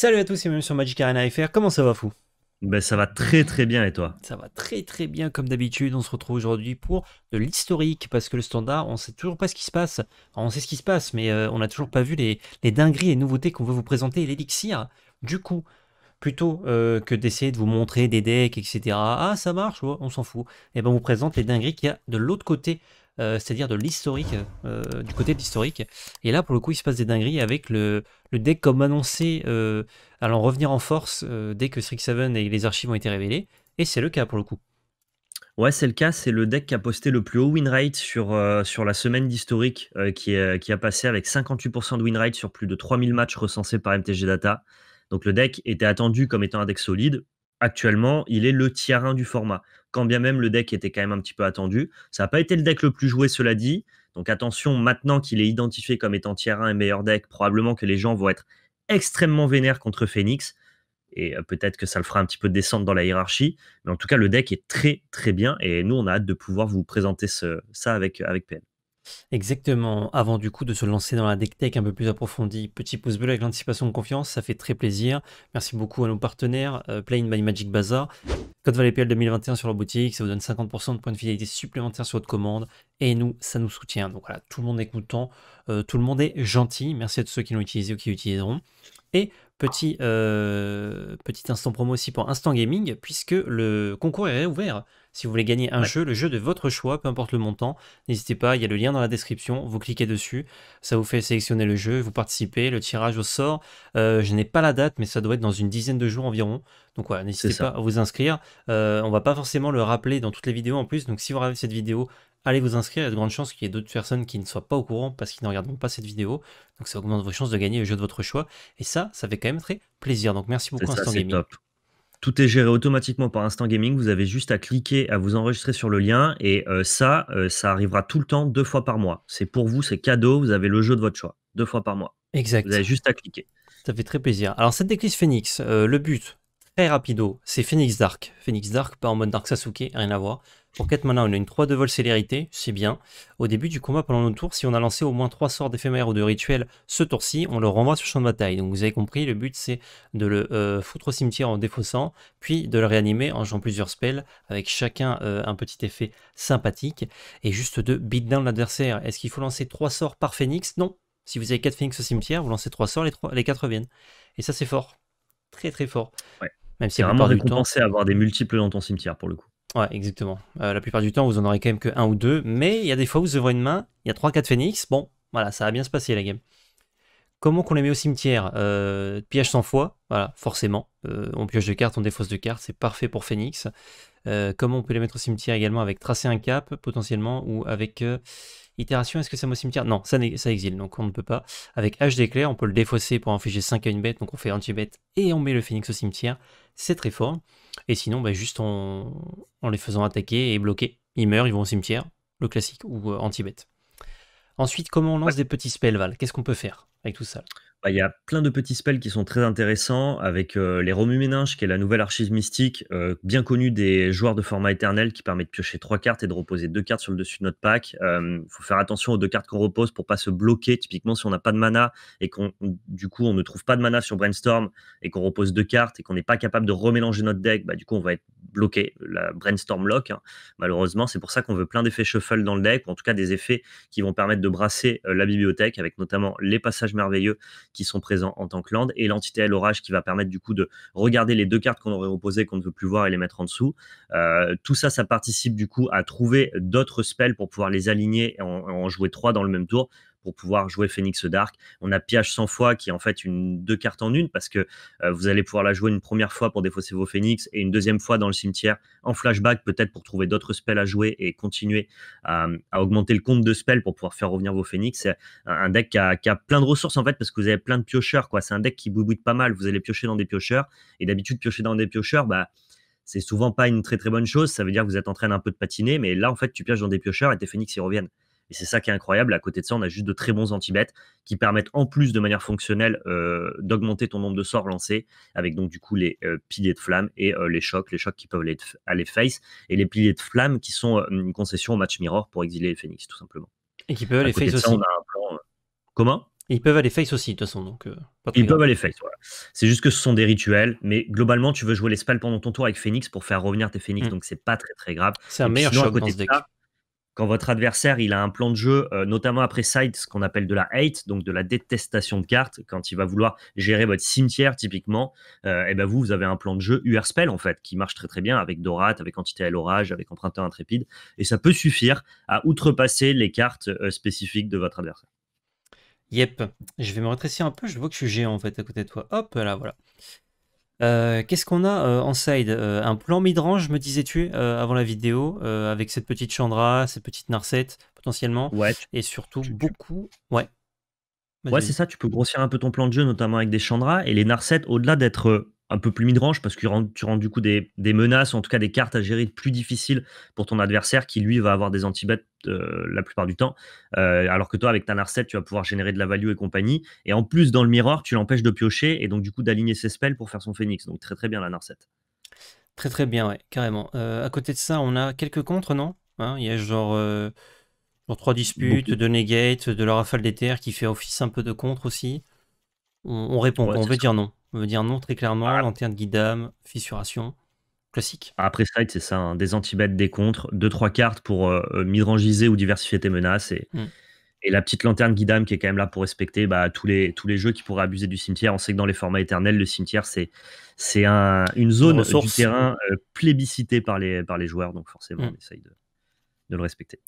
Salut à tous et même sur Magic Arena FR, comment ça va fou ben, ça va très très bien et toi Ça va très très bien comme d'habitude, on se retrouve aujourd'hui pour de l'historique parce que le standard on sait toujours pas ce qui se passe, on sait ce qui se passe mais euh, on n'a toujours pas vu les, les dingueries et nouveautés qu'on veut vous présenter, l'élixir du coup plutôt euh, que d'essayer de vous montrer des decks etc, ah ça marche, on s'en fout, et eh ben on vous présente les dingueries qu'il y a de l'autre côté euh, c'est-à-dire de l'historique, euh, du côté de l'historique. Et là, pour le coup, il se passe des dingueries avec le, deck comme annoncé, euh, allant revenir en force dès que 3-7 et les archives ont été révélées. Et c'est le cas pour le coup. Ouais, c'est le cas. C'est le deck qui a posté le plus haut win rate sur, sur la semaine d'historique qui, qui, a passé avec 58% de win rate sur plus de 3000 matchs recensés par MTG Data. Donc le deck était attendu comme étant un deck solide. Actuellement, il est le tiers 1 du format quand bien même le deck était quand même un petit peu attendu. Ça n'a pas été le deck le plus joué, cela dit. Donc attention, maintenant qu'il est identifié comme étant tier 1 et meilleur deck, probablement que les gens vont être extrêmement vénères contre Phoenix. Et euh, peut-être que ça le fera un petit peu descendre dans la hiérarchie. Mais en tout cas, le deck est très très bien. Et nous, on a hâte de pouvoir vous présenter ça avec, avec PN. Exactement. Avant du coup de se lancer dans la deck un peu plus approfondie, petit pouce bleu avec l'anticipation de confiance, ça fait très plaisir. Merci beaucoup à nos partenaires, euh, Playing by Magic Bazaar. Code Valet PL 2021 sur leur boutique, ça vous donne 50% de points de fidélité supplémentaires sur votre commande. Et nous, ça nous soutient. Donc voilà, tout le monde est content, euh, tout le monde est gentil. Merci à tous ceux qui l'ont utilisé ou qui l'utiliseront. Et Petit, euh, petit instant promo aussi pour Instant Gaming, puisque le concours est réouvert. Si vous voulez gagner un jeu, le jeu de votre choix, peu importe le montant, n'hésitez pas, il y a le lien dans la description, vous cliquez dessus, ça vous fait sélectionner le jeu, vous participez, le tirage au sort, euh, je n'ai pas la date, mais ça doit être dans une dizaine de jours environ, donc voilà, n'hésitez pas à vous inscrire, on euh, on va pas forcément le rappeler dans toutes les vidéos en plus, donc si vous regardez cette vidéo, allez vous inscrire. Il y a de grandes chances qu'il y ait d'autres personnes qui ne soient pas au courant parce qu'ils ne regarderont pas cette vidéo. Donc ça augmente vos chances de gagner le jeu de votre choix. Et ça, ça fait quand même très plaisir. Donc merci beaucoup Instant Gaming. Top. Tout est géré automatiquement par Instant Gaming. Vous avez juste à cliquer, à vous enregistrer sur le lien. Et euh, ça, euh, ça arrivera tout le temps, deux fois par mois. C'est pour vous, c'est cadeau. Vous avez le jeu de votre choix, deux fois par mois. Exact. Vous avez juste à cliquer. Ça fait très plaisir. Alors cette déclisse Phoenix, euh, le but, très rapido, c'est Phoenix Dark. Phoenix Dark, pas en mode Dark Sasuke, rien à voir. Pour 4 mana, on a une 3 de vol célérité, c'est bien. Au début du combat, pendant notre tour, si on a lancé au moins 3 sorts d'éphémère ou de rituel ce tour-ci, on le renvoie sur le champ de bataille. Donc vous avez compris, le but c'est de le euh, foutre au cimetière en défaussant, puis de le réanimer en jouant plusieurs spells, avec chacun euh, un petit effet sympathique, et juste de beat down l'adversaire. Est-ce qu'il faut lancer 3 sorts par phénix Non. Si vous avez 4 phénix au cimetière, vous lancez 3 sorts, les, les 4 reviennent. Et ça c'est fort. Très très fort. Ouais. Même si c'est vraiment récompensé à avoir des multiples dans ton cimetière pour le coup. Ouais, exactement. Euh, la plupart du temps, vous en aurez quand même que un ou deux, mais il y a des fois où vous ouvrez une main, il y a 3-4 phoenix, bon, voilà, ça va bien se passer la game. Comment qu'on les met au cimetière euh, Piège sans fois, voilà, forcément. Euh, on pioche de cartes, on défausse de cartes, c'est parfait pour phoenix. Euh, comment on peut les mettre au cimetière également avec tracer un cap, potentiellement, ou avec Itération, est-ce que ça au cimetière Non, ça, ça, exile, donc on ne peut pas. Avec H d'éclair, on peut le défausser pour infliger 5 à une bête, donc on fait anti-bête et on met le phénix au cimetière. C'est très fort. Et sinon, bah, juste en, les faisant attaquer et bloquer, ils meurent, ils vont au cimetière, le classique, ou euh, anti-bête. Ensuite, comment on lance des petits spells, Val Qu'est-ce qu'on peut faire avec tout ça bah, il y a plein de petits spells qui sont très intéressants avec euh, les Romu méninges qui est la nouvelle archive mystique, euh, bien connue des joueurs de format éternel, qui permet de piocher trois cartes et de reposer deux cartes sur le dessus de notre pack. Il euh, faut faire attention aux deux cartes qu'on repose pour pas se bloquer. Typiquement, si on n'a pas de mana et qu'on du coup on ne trouve pas de mana sur Brainstorm et qu'on repose deux cartes et qu'on n'est pas capable de remélanger notre deck, bah, du coup on va être bloqué, la Brainstorm Lock. Hein, malheureusement, c'est pour ça qu'on veut plein d'effets shuffle dans le deck, ou en tout cas des effets qui vont permettre de brasser la bibliothèque, avec notamment les passages merveilleux qui sont présents en tant que land, et l'entité l'orage qui va permettre du coup de regarder les deux cartes qu'on aurait reposées, qu'on ne veut plus voir et les mettre en dessous. Euh, tout ça, ça participe du coup à trouver d'autres spells pour pouvoir les aligner et en jouer trois dans le même tour pour pouvoir jouer Phoenix Dark. On a piage 100 fois qui est en fait une deux cartes en une parce que euh, vous allez pouvoir la jouer une première fois pour défausser vos Phoenix et une deuxième fois dans le cimetière en flashback peut-être pour trouver d'autres spells à jouer et continuer à, augmenter le compte de spells pour pouvoir faire revenir vos Phoenix. C'est un deck qui a, plein de ressources en fait parce que vous avez plein de piocheurs quoi. C'est un deck qui boubouille pas mal. Vous allez piocher dans des piocheurs et d'habitude piocher dans des piocheurs bah c'est souvent pas une très très bonne chose. Ça veut dire que vous êtes en train d'un peu de patiner, mais là en fait tu pioches dans des piocheurs et tes phoenix y reviennent. Et c'est ça qui est incroyable. À côté de ça, on a juste de très bons anti-bêtes qui permettent en plus de manière fonctionnelle euh, d'augmenter ton nombre de sorts lancés avec donc du coup les euh, piliers de flammes et euh, les chocs, les chocs qui peuvent aller, face et les piliers de flammes qui sont une concession au match mirror pour exiler les phoenix tout simplement. Et qui peuvent aller face On a un plan, commun. ils peuvent aller face aussi, de toute façon. Donc, ils peuvent aller face, voilà. C'est juste que ce sont des rituels, mais globalement, tu veux jouer les spells pendant ton tour avec Phoenix pour faire revenir tes Phoenix, mm. donc c'est pas très très grave. C'est un meilleur sinon, choc côté De ça, quand votre adversaire il a un plan de jeu, euh, notamment après side, ce qu'on appelle de la hate, donc de la détestation de cartes, quand il va vouloir gérer votre cimetière typiquement, et euh, eh ben vous, vous avez un plan de jeu UR Spell en fait, qui marche très très bien avec Dorat, avec Entité à l'orage, avec Emprunteur intrépide, et ça peut suffire à outrepasser les cartes euh, spécifiques de votre adversaire. Yep, je vais me rétrécir un peu, je vois que je suis géant en fait à côté de toi. Hop là, voilà. Euh, qu'est-ce qu'on a euh, en side euh, Un plan midrange, me disais-tu, avant la vidéo, avec cette petite Chandra, cette petite Narset, potentiellement. Ouais. Et surtout, beaucoup. Ouais. Ouais, c'est ça, tu peux grossir un peu ton plan de jeu, notamment avec des Chandra. Et les Narset, au-delà d'être un peu plus mid-range parce que tu rends du coup des, menaces, en tout cas des cartes à gérer plus difficiles pour ton adversaire qui lui va avoir des anti-bêtes euh, la plupart du temps. Euh, alors que toi, avec ta Narset, tu vas pouvoir générer de la value et compagnie. Et en plus, dans le miroir, tu l'empêches de piocher et donc du coup d'aligner ses spells pour faire son phoenix. Donc très très bien la Narset. Très très bien, ouais, carrément. Euh, à côté de ça, on a quelques contres, non hein, Il y a genre. trois disputes, de negate, de la rafale des terres qui fait office un peu de contre aussi. On, répond, on veut dire non. On veut dire non très clairement, lanterne guidam, fissuration, classique. Après ça c'est ça, hein. des anti-bêtes, des contres, 2-3 cartes pour euh, euh ou diversifier tes menaces. Et, mm. la petite lanterne guidam qui est quand même là pour respecter bah, tous, les, tous les jeux qui pourraient abuser du cimetière. On sait que dans les formats éternels, le cimetière, c'est, c'est une zone sur terrain euh, plébiscitée par les, par les joueurs. Donc forcément, mm. on essaye de de le respecter.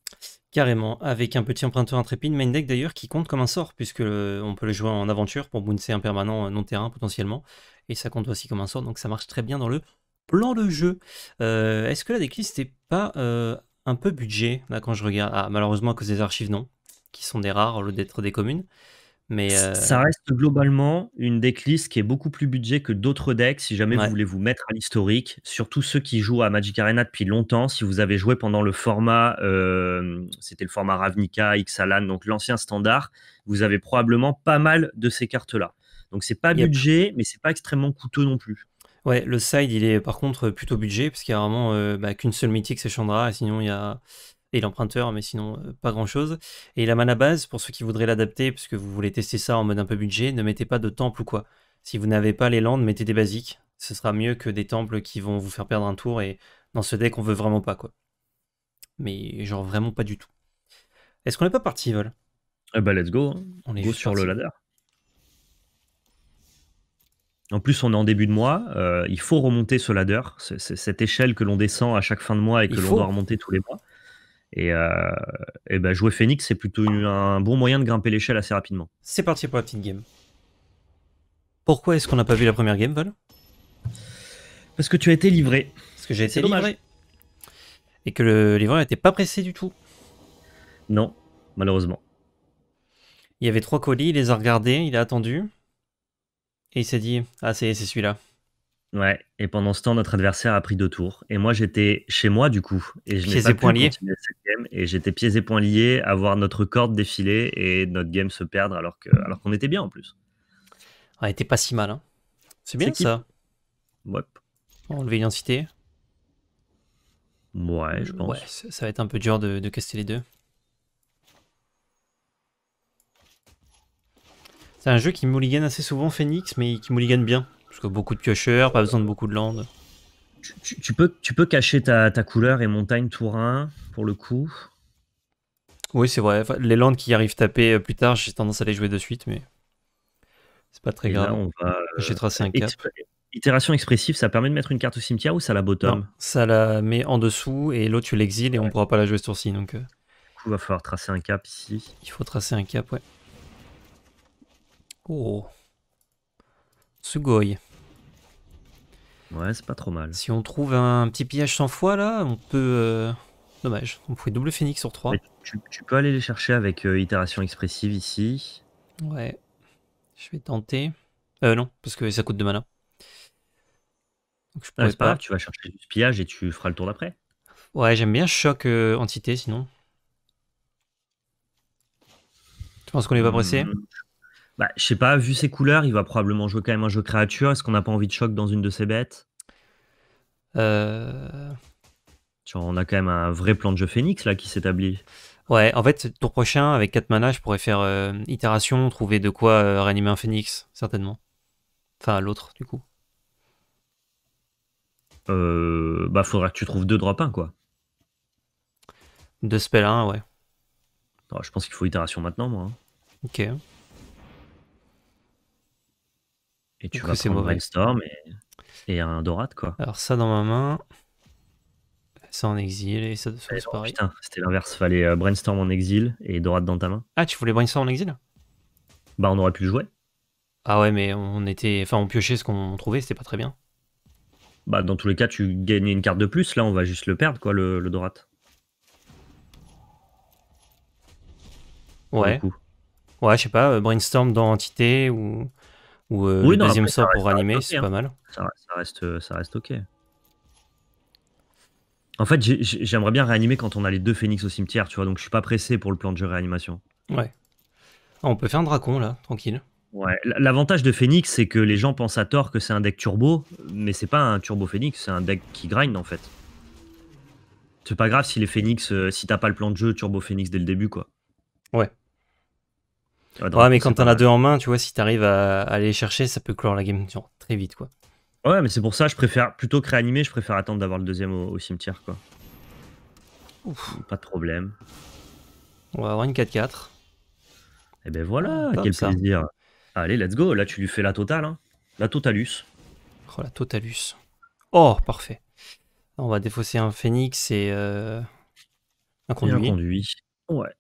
Carrément, avec un petit emprunteur intrépide, main deck d'ailleurs, qui compte comme un sort, puisque on peut le jouer en aventure pour bouncer un permanent euh, non terrain potentiellement, et ça compte aussi comme un sort, donc ça marche très bien dans le plan de jeu. Euh, est-ce que la decklist n'est pas euh, un peu budget, là, quand je regarde Ah, malheureusement, à cause des archives, non, qui sont des rares au lieu d'être des communes. Mais euh, Ça reste globalement une decklist qui est beaucoup plus budget que d'autres decks si jamais vous voulez vous mettre à l'historique, surtout ceux qui jouent à Magic Arena depuis longtemps. Si vous avez joué pendant le format, euh, c'était le format Ravnica, Xalan, donc l'ancien standard, vous avez probablement pas mal de ces cartes-là. Donc c'est pas budget, mais c'est pas extrêmement coûteux non plus. Ouais, le side il est par contre plutôt budget, parce qu'il y a vraiment euh, bah, qu'une seule mythique, c'est Chandra, et sinon il y a et l'emprunteur, mais sinon euh, pas grand chose. Et la mana base, pour ceux qui voudraient l'adapter, puisque vous voulez tester ça en mode un peu budget, ne mettez pas de temple ou quoi. Si vous n'avez pas les landes, mettez des basiques. Ce sera mieux que des temples qui vont vous faire perdre un tour et dans ce deck on veut vraiment pas quoi. Mais genre vraiment pas du tout. Est-ce qu'on n'est pas parti, Vol Eh bah let's go. Hein. On est go sur le ladder. En plus, on est en début de mois. Euh, il faut remonter ce ladder, c'est cette échelle que l'on descend à chaque fin de mois et que l'on doit remonter tous les mois. Et, euh, ben, jouer Phoenix, c'est plutôt un bon moyen de grimper l'échelle assez rapidement. C'est parti pour la petite game. Pourquoi est-ce qu'on n'a pas vu la première game, Val Parce que tu as été livré. Parce que j'ai été livré. Et que le livreur n'était pas pressé du tout. Non, malheureusement. Il y avait trois colis, il les a regardés, il a attendu. Et il s'est dit Ah, c'est celui-là. Ouais, et pendant ce temps, notre adversaire a pris deux tours. Et moi, j'étais chez moi, du coup. Et je pieds pas et poings liés. Et j'étais pieds et poings liés à voir notre corde défiler et notre game se perdre alors qu'on qu'on était bien en plus. On ah, était pas si mal. Hein. C'est bien ça. Ouais. Oh, Enlever l'identité Ouais, je pense. Ouais, ça va être un peu dur de, de casser les deux. C'est un jeu qui mouligane assez souvent Phoenix, mais qui mouligane bien. Parce que beaucoup de piocheurs, pas besoin de beaucoup de landes. Tu, peux, tu peux cacher ta, couleur et montagne 1 pour le coup. Oui, c'est vrai. les landes qui arrivent taper euh, plus tard, j'ai tendance à les jouer de suite, mais c'est pas très grave. Euh, j'ai tracé un cap. Itération expressive, ça permet de mettre une carte au cimetière ou ça la bottom Ça la met en dessous et l'autre tu l'exiles et on pourra pas la jouer tour ci. Donc... il euh. va falloir tracer un cap ici. Il faut tracer un cap, ouais. Oh. Sugoi. Ouais, c'est pas trop mal. Si on trouve un petit pillage sans fois là, on peut... Euh, dommage, on pouvait double phoenix sur 3. Tu, peux aller les chercher avec euh, itération expressive ici. Ouais, je vais tenter. Euh, non, parce que ça coûte de mana. Donc je ah, pas. tu vas chercher du pillage et tu feras le tour d'après. Ouais, j'aime bien choc euh, entité sinon. Tu penses qu'on est pas pressé hmm, bah, je sais pas, vu ses couleurs, il va probablement jouer quand même un jeu créature. Est-ce qu'on n'a pas envie de choc dans une de ses bêtes euh... On a quand même un vrai plan de jeu phénix là qui s'établit. Ouais, en fait, tour prochain, avec 4 mana, je pourrais faire euh, itération, trouver de quoi euh, réanimer un phoenix. certainement. Enfin, l'autre, du coup. Euh... bah, faudra que tu trouves deux drop 1, quoi. Deux spell 1, ouais. Bah, je pense qu'il faut itération maintenant, moi. Hein. Ok. Et tu vas Brainstorm et... un Dorade, quoi. Alors ça dans ma main, ça en exil et ça de eh ben, source Putain, c'était l'inverse. Fallait euh, Brainstorm en exil et Dorade dans ta main. Ah, tu voulais Brainstorm en exil Bah, on aurait pu le jouer. Ah ouais, mais on était... Enfin, on piochait ce qu'on trouvait, c'était pas très bien. Bah, dans tous les cas, tu gagnais une carte de plus. Là, on va juste le perdre, quoi, le, le Dorade. Ouais. Ouais, je sais pas, euh, Brainstorm dans Entité ou... Ou euh, deuxième sort pour réanimer c'est pas hein. mal. Ça, reste, ça reste euh, ok. En fait, j'aimerais bien réanimer quand on a les deux phoenix au cimetière, tu vois, donc je suis pas pressé pour le plan de jeu réanimation. Ouais. Ah, on peut faire un dracon là, tranquille. Ouais. L'avantage de Phoenix, c'est que les gens pensent à tort que c'est un deck turbo, mais c'est pas un turbo Phoenix, c'est un deck qui grind en fait. C'est pas grave si les phénix, euh, si t'as pas le plan de jeu turbo Phoenix dès le début, quoi. Ouais ouais, mais quand t'en as deux en main, tu vois, si t'arrives à, aller chercher, ça peut clore la game très vite, quoi. Ouais, mais c'est pour ça, je préfère plutôt que réanimer, je préfère attendre d'avoir le deuxième au, cimetière, quoi. Pas de problème. On va avoir une 4-4. Et eh ben voilà, ah, quel plaisir. Allez, let's go. Là, tu lui fais la totale. Hein. La totalus. Oh, la totalus. Oh, parfait. On va défausser un phénix et euh, un conduit. Et un conduit. Ouais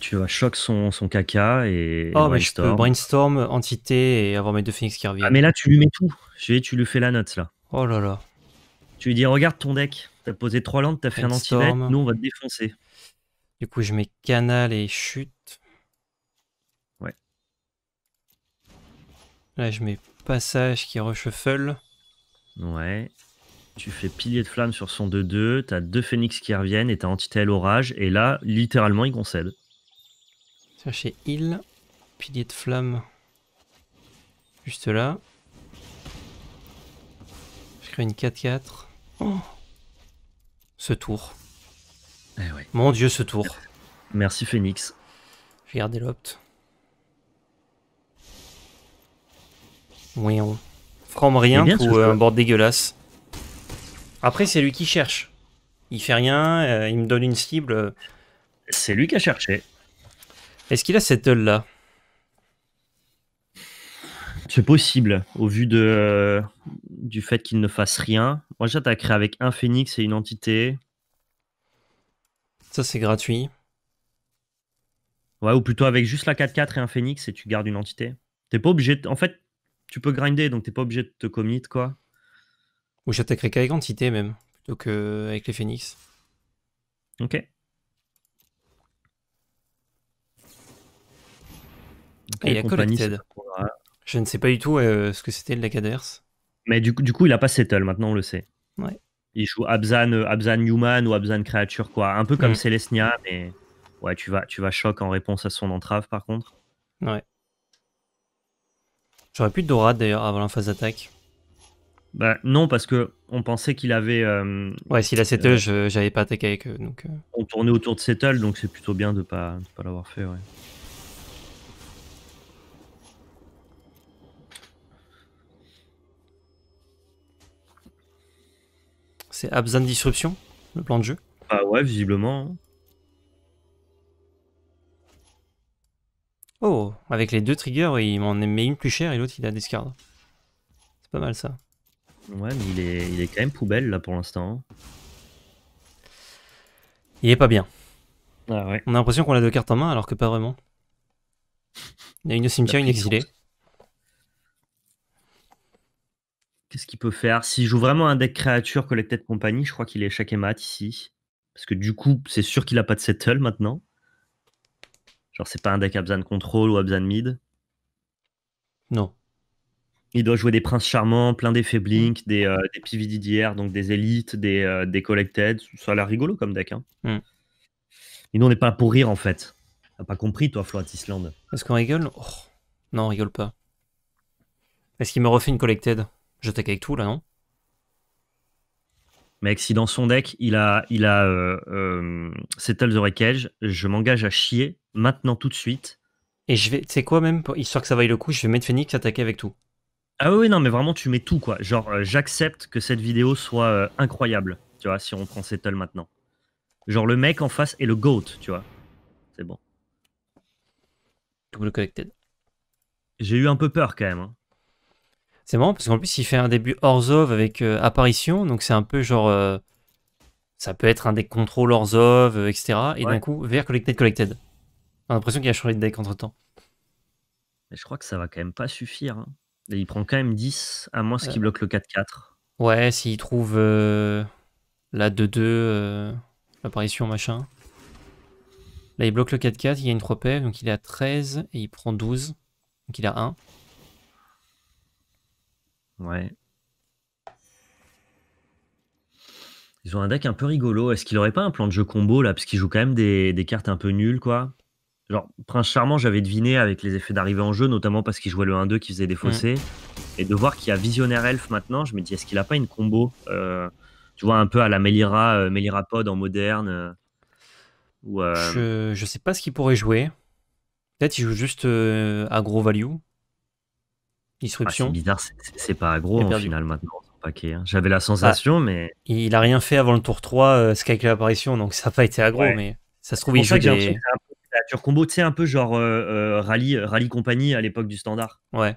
tu vas choc son, caca et. Oh, je peux brainstorm, entité et avoir mes deux phoenix qui reviennent. Ah, mais là, tu lui mets tout. Je tu lui fais la note, là. Oh là là. Tu lui dis, regarde ton deck. T'as posé trois landes, t'as fait un anti Nous, on va te défoncer. Du coup, je mets canal et chute. Ouais. Là, je mets passage qui reshuffle. Ouais. Tu fais pilier de flamme sur son 2-2, t'as deux phénix qui reviennent et t'as entité à l'orage, et là, littéralement, il concède. Chercher il pilier de flamme juste là. Je crée une 4-4. ce tour. Eh Mon dieu, ce tour. Merci Phoenix. vais garder l'opt. on From rien eh ou euh, un board dégueulasse. Après, c'est lui qui cherche. Il fait rien, euh, il me donne une cible. C'est lui qui a cherché. Est-ce qu'il a cette là C'est possible, au vu de, du fait qu'il ne fasse rien. Moi, créé avec un phénix et une entité. Ça, c'est gratuit. Ouais, ou plutôt avec juste la 4-4 et un phénix et tu gardes une entité. pas obligé. En fait, tu peux grinder, donc t'es pas obligé de te commit, quoi. Ou j'attaquerai qu'avec Entité même, plutôt qu'avec euh, les Phoenix. Ok. Et ah, il hein. Je ne sais pas du tout euh, ce que c'était le deck adverse. Mais du coup, du coup il a pas Settle, maintenant on le sait. Ouais. Il joue Abzan, euh, Abzan Human ou Abzan Creature, quoi. Un peu comme mmh. mais ouais, tu vas, tu vas choc en réponse à son entrave, par contre. Ouais. J'aurais pu Dorade d'ailleurs avant la phase d'attaque bah, non, parce que on pensait qu'il avait. Euh, ouais, s'il a settle, euh, j'avais pas attaqué avec eux. Donc, euh. On tournait autour de settle, donc c'est plutôt bien de pas, pas l'avoir fait. Ouais. C'est Abzan disruption, le plan de jeu Ah ouais, visiblement. Hein. Oh, avec les deux triggers, il m'en met une plus chère et l'autre il a discard. C'est pas mal ça. Ouais, mais il est, il est quand même poubelle là pour l'instant. Il est pas bien. Ah, On a l'impression qu'on a deux cartes en main alors que pas vraiment. Il y a une au cimetière, une exilée. Qu'est-ce qu'il peut faire S'il joue vraiment un deck créature, de compagnie, je crois qu'il est échec et mat ici. Parce que du coup, c'est sûr qu'il a pas de settle maintenant. Genre, c'est pas un deck Abzan Control ou Abzan Mid. Non. Il doit jouer des princes charmants, plein d'effets blink, des, PVD mmh. d'hier, euh, donc des élites, des, euh, collected. Ça a l'air rigolo comme deck. Hein. Mmh. Et nous, on n'est pas là pour rire en fait. T'as pas compris, toi, Float Island. Est-ce qu'on rigole oh. Non, on rigole pas. Est-ce qu'il me refait une collected Je t'attaque avec tout là, non Mec, si dans son deck, il a, il a euh, Settle the Wreckage, je m'engage à chier maintenant tout de suite. Et je vais, tu sais quoi même, histoire que ça vaille le coup, je vais mettre Phoenix attaquer avec tout. Ah oui, non, mais vraiment, tu mets tout, quoi. Genre, euh, j'accepte que cette vidéo soit euh, incroyable, tu vois, si on prend Settle maintenant. Genre, le mec en face est le GOAT, tu vois. C'est bon. Double collected. J'ai eu un peu peur, quand même. Hein. C'est marrant, parce qu'en plus, il fait un début of avec euh, Apparition, donc c'est un peu genre... ça peut être un deck contrôle of, etc. Et d'un coup, vers collected, collected. J'ai l'impression qu'il a changé de deck entre-temps. Mais je crois que ça va quand même pas suffire, hein il prend quand même 10, à moins ce qui bloque le 4-4. Ouais, s'il trouve euh, la 2-2, euh, l'apparition machin. Là, il bloque le 4-4, il a une 3 p donc il est à 13 et il prend 12. Donc il a 1. Ouais. Ils ont un deck un peu rigolo. Est-ce qu'il aurait pas un plan de jeu combo là Parce qu'il joue quand même des, des, cartes un peu nulles, quoi. Genre, Prince Charmant, j'avais deviné avec les effets d'arrivée en jeu, notamment parce qu'il jouait le 1-2 qui faisait des fossés. Mm. Et de voir qu'il y a Visionnaire Elf maintenant, je me dis, est-ce qu'il a pas une combo euh, Tu vois, un peu à la Melira, euh, Melirapod en moderne euh, je, ne sais pas ce qu'il pourrait jouer. Peut-être il joue juste aggro value. Disruption. Ah, c'est bizarre, c'est pas aggro en final maintenant. Hein. J'avais la sensation, ah, mais. Il a rien fait avant le tour 3, Sky Apparition, donc ça n'a pas été aggro, mais ça se trouve, il joue des tu bah, combo, tu sais, un peu genre euh, euh, rallye, euh, rallye compagnie à l'époque du standard. Ouais.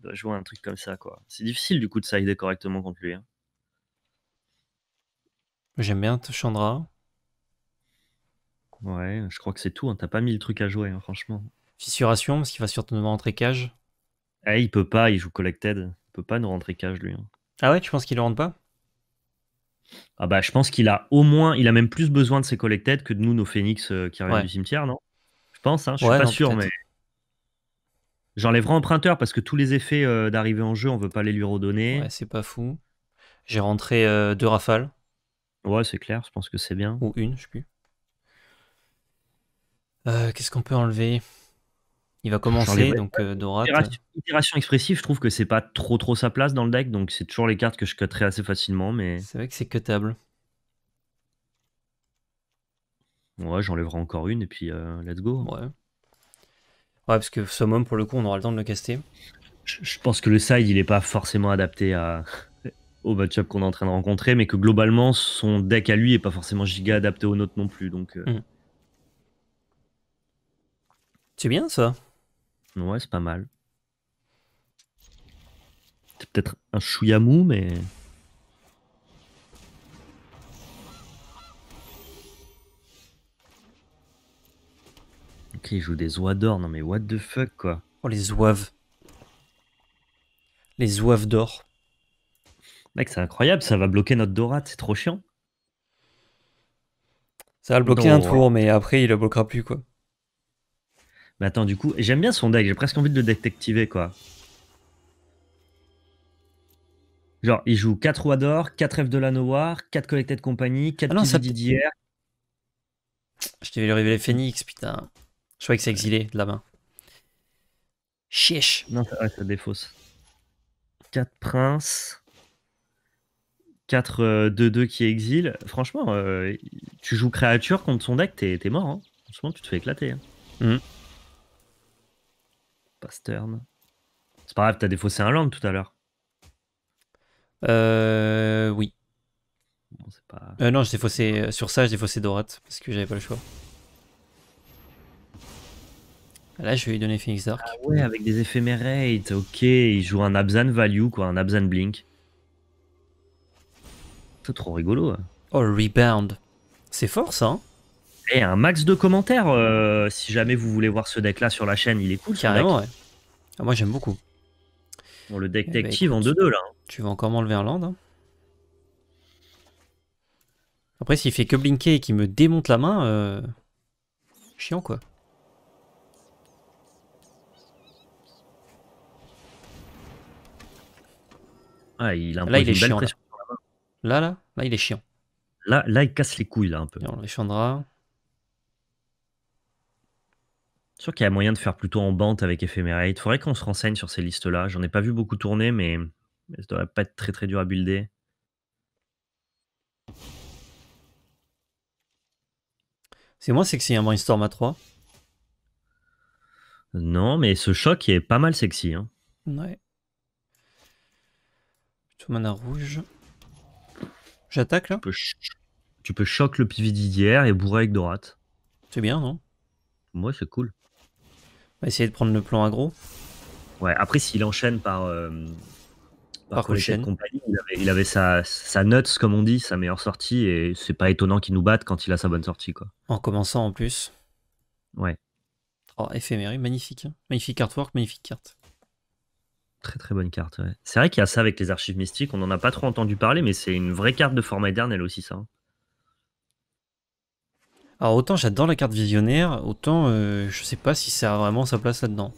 Doit jouer un truc comme ça, quoi. C'est difficile du coup de sider correctement contre lui. Hein. J'aime bien Chandra. Ouais, je crois que c'est tout. Hein. T'as pas mis le truc à jouer, hein, franchement. Fissuration, parce qu'il va sûrement rentrer cage. Eh, il peut pas, il joue collected. Il peut pas nous rentrer cage, lui. Ah ouais, tu penses qu'il le rentre pas ah bah, je pense qu'il a au moins, il a même plus besoin de ses collected que de nous, nos phénix euh, qui arrivent du cimetière, non Je pense, hein, je suis pas sûr, mais. J'enlèverai emprunteur parce que tous les effets euh, d'arriver en jeu, on veut pas les lui redonner. Ouais, c'est pas fou. J'ai rentré euh, deux rafales. Ouais, c'est clair, je pense que c'est bien. Ou une, je sais plus. Qu'est-ce qu'on peut enlever il va commencer, donc euh, Dorat. expressive, je trouve que c'est pas trop trop sa place dans le deck, donc c'est toujours les cartes que je cutterai assez facilement. mais... C'est vrai que c'est cuttable Ouais, j'enlèverai encore une et puis euh, let's go. Ouais. Ouais, parce que Summum, pour le coup, on aura le temps de le caster. Je, pense que le side, il est pas forcément adapté à... au matchup qu'on est en train de rencontrer, mais que globalement, son deck à lui est pas forcément giga adapté au nôtre non plus. Donc. Euh. Hmm. C'est bien ça. Ouais, c'est pas mal. C'est peut-être un chouyamou mais. Ok, il joue des oies d'or. Non, mais what the fuck, quoi. Oh, les zouaves. Les oives d'or. Mec, c'est incroyable, ça va bloquer notre dorade, c'est trop chiant. Ça va le bloquer un tour, mais après, il le bloquera plus, quoi attends, du coup, j'aime bien son deck, j'ai presque envie de le détectiver, quoi. Genre, il joue 4 rois d'or, 4 F de la Noire, 4 Collected de compagnie, 4 ah d'hier. Je le le révéler Phoenix, putain. Je croyais que c'est exilé de la main. Chiche. Non, ça, défausse. 4 princes, 4 2-2 euh, qui exile. Franchement, euh, tu joues créature contre son deck, t'es mort. Franchement, hein. tu te fais éclater. Hein. Mm. C'est pas grave, t'as défaussé un land tout à l'heure. Euh. Oui. pas... euh, non, j'ai défaussé. Euh, sur ça, j'ai défaussé Dorat parce que j'avais pas le choix. Là, je vais lui donner Phoenix Dark. Ah ouais, avec des éphémérates, Ok, il joue un Abzan Value, quoi, un Abzan Blink. C'est trop rigolo. Hein. Oh, Rebound. C'est fort ça. Hein et un max de commentaires euh, si jamais vous voulez voir ce deck-là sur la chaîne. Il est cool. Carrément, ouais. Ah, moi, j'aime beaucoup. Bon, le deck d'active eh bah, en 2-2 là. Hein. Tu vas encore m'enlever un land. Hein. Après, s'il fait que blinker et qu'il me démonte la main, euh, chiant quoi. Ah, il a là, il est chiant, là. là. là, il est chiant. Là, là, il casse les couilles là un peu. on chandras sûr qu'il y a moyen de faire plutôt en bande avec Ephemerate. Faudrait qu'on se renseigne sur ces listes-là. J'en ai pas vu beaucoup tourner, mais mais ça devrait pas être très très dur à builder. C'est moins sexy un hein, brainstorm à 3. Non, mais ce choc est pas mal sexy. Hein. Ouais. Tout mana rouge. J'attaque là tu peux, choc le PV d'hier et bourrer avec Dorate. C'est bien, non Moi, c'est cool essayer de prendre le plan agro. Ouais, après, s'il enchaîne par. Euh, par, compagnie, il avait, sa, sa, nuts, comme on dit, sa meilleure sortie, et c'est pas étonnant qu'il nous batte quand il a sa bonne sortie. Quoi. En commençant en plus. Ouais. Oh, éphémérie, magnifique. Hein. magnifique artwork, magnifique carte. Très très bonne carte, ouais. C'est vrai qu'il y a ça avec les archives mystiques, on n'en a pas trop entendu parler, mais c'est une vraie carte de format éternel aussi, ça. Hein. Alors autant j'adore la carte visionnaire, autant euh, je sais pas si ça a vraiment sa place là-dedans.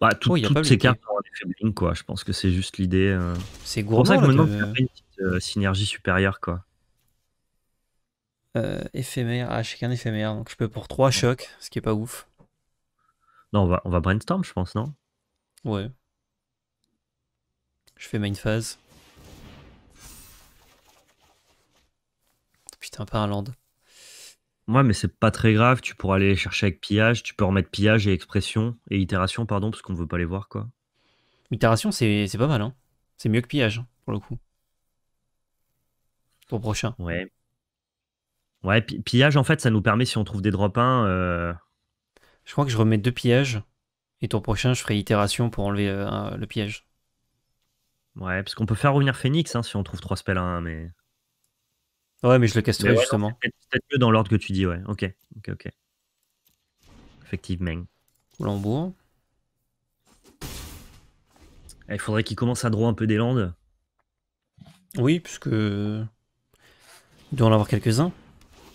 Bah, tout, oh, toutes ces cartes quoi. Je pense que c'est juste l'idée. Euh. C'est gourmand. C'est pour ça que une euh, synergie supérieure, quoi. éphémère, ah, qu'un éphémère. Donc je peux pour 3 chocs, ce qui est pas ouf. Non, on va, on va brainstorm, je pense, non Ouais. Je fais main phase. Putain, pas un land. Ouais, mais c'est pas très grave. Tu pourras aller chercher avec pillage. Tu peux remettre pillage et expression et itération, pardon, parce qu'on veut pas les voir, quoi. Itération, c'est pas mal, hein. C'est mieux que pillage, hein, pour le coup. Ton prochain. Ouais. Ouais, pillage, en fait, ça nous permet, si on trouve des drop 1. Euh je crois que je remets deux pillages. Et ton prochain, je ferai itération pour enlever euh, le piège. Ouais, parce qu'on peut faire revenir Phoenix hein, si on trouve trois spells à 1, mais. Ouais, mais je le casterai justement. Peut-être mieux dans l'ordre que tu dis, ouais. Ok, ok, ok. Effectivement. Eh, il faudrait qu'il commence à draw un peu des landes. Oui, puisque. Il doit en avoir quelques-uns.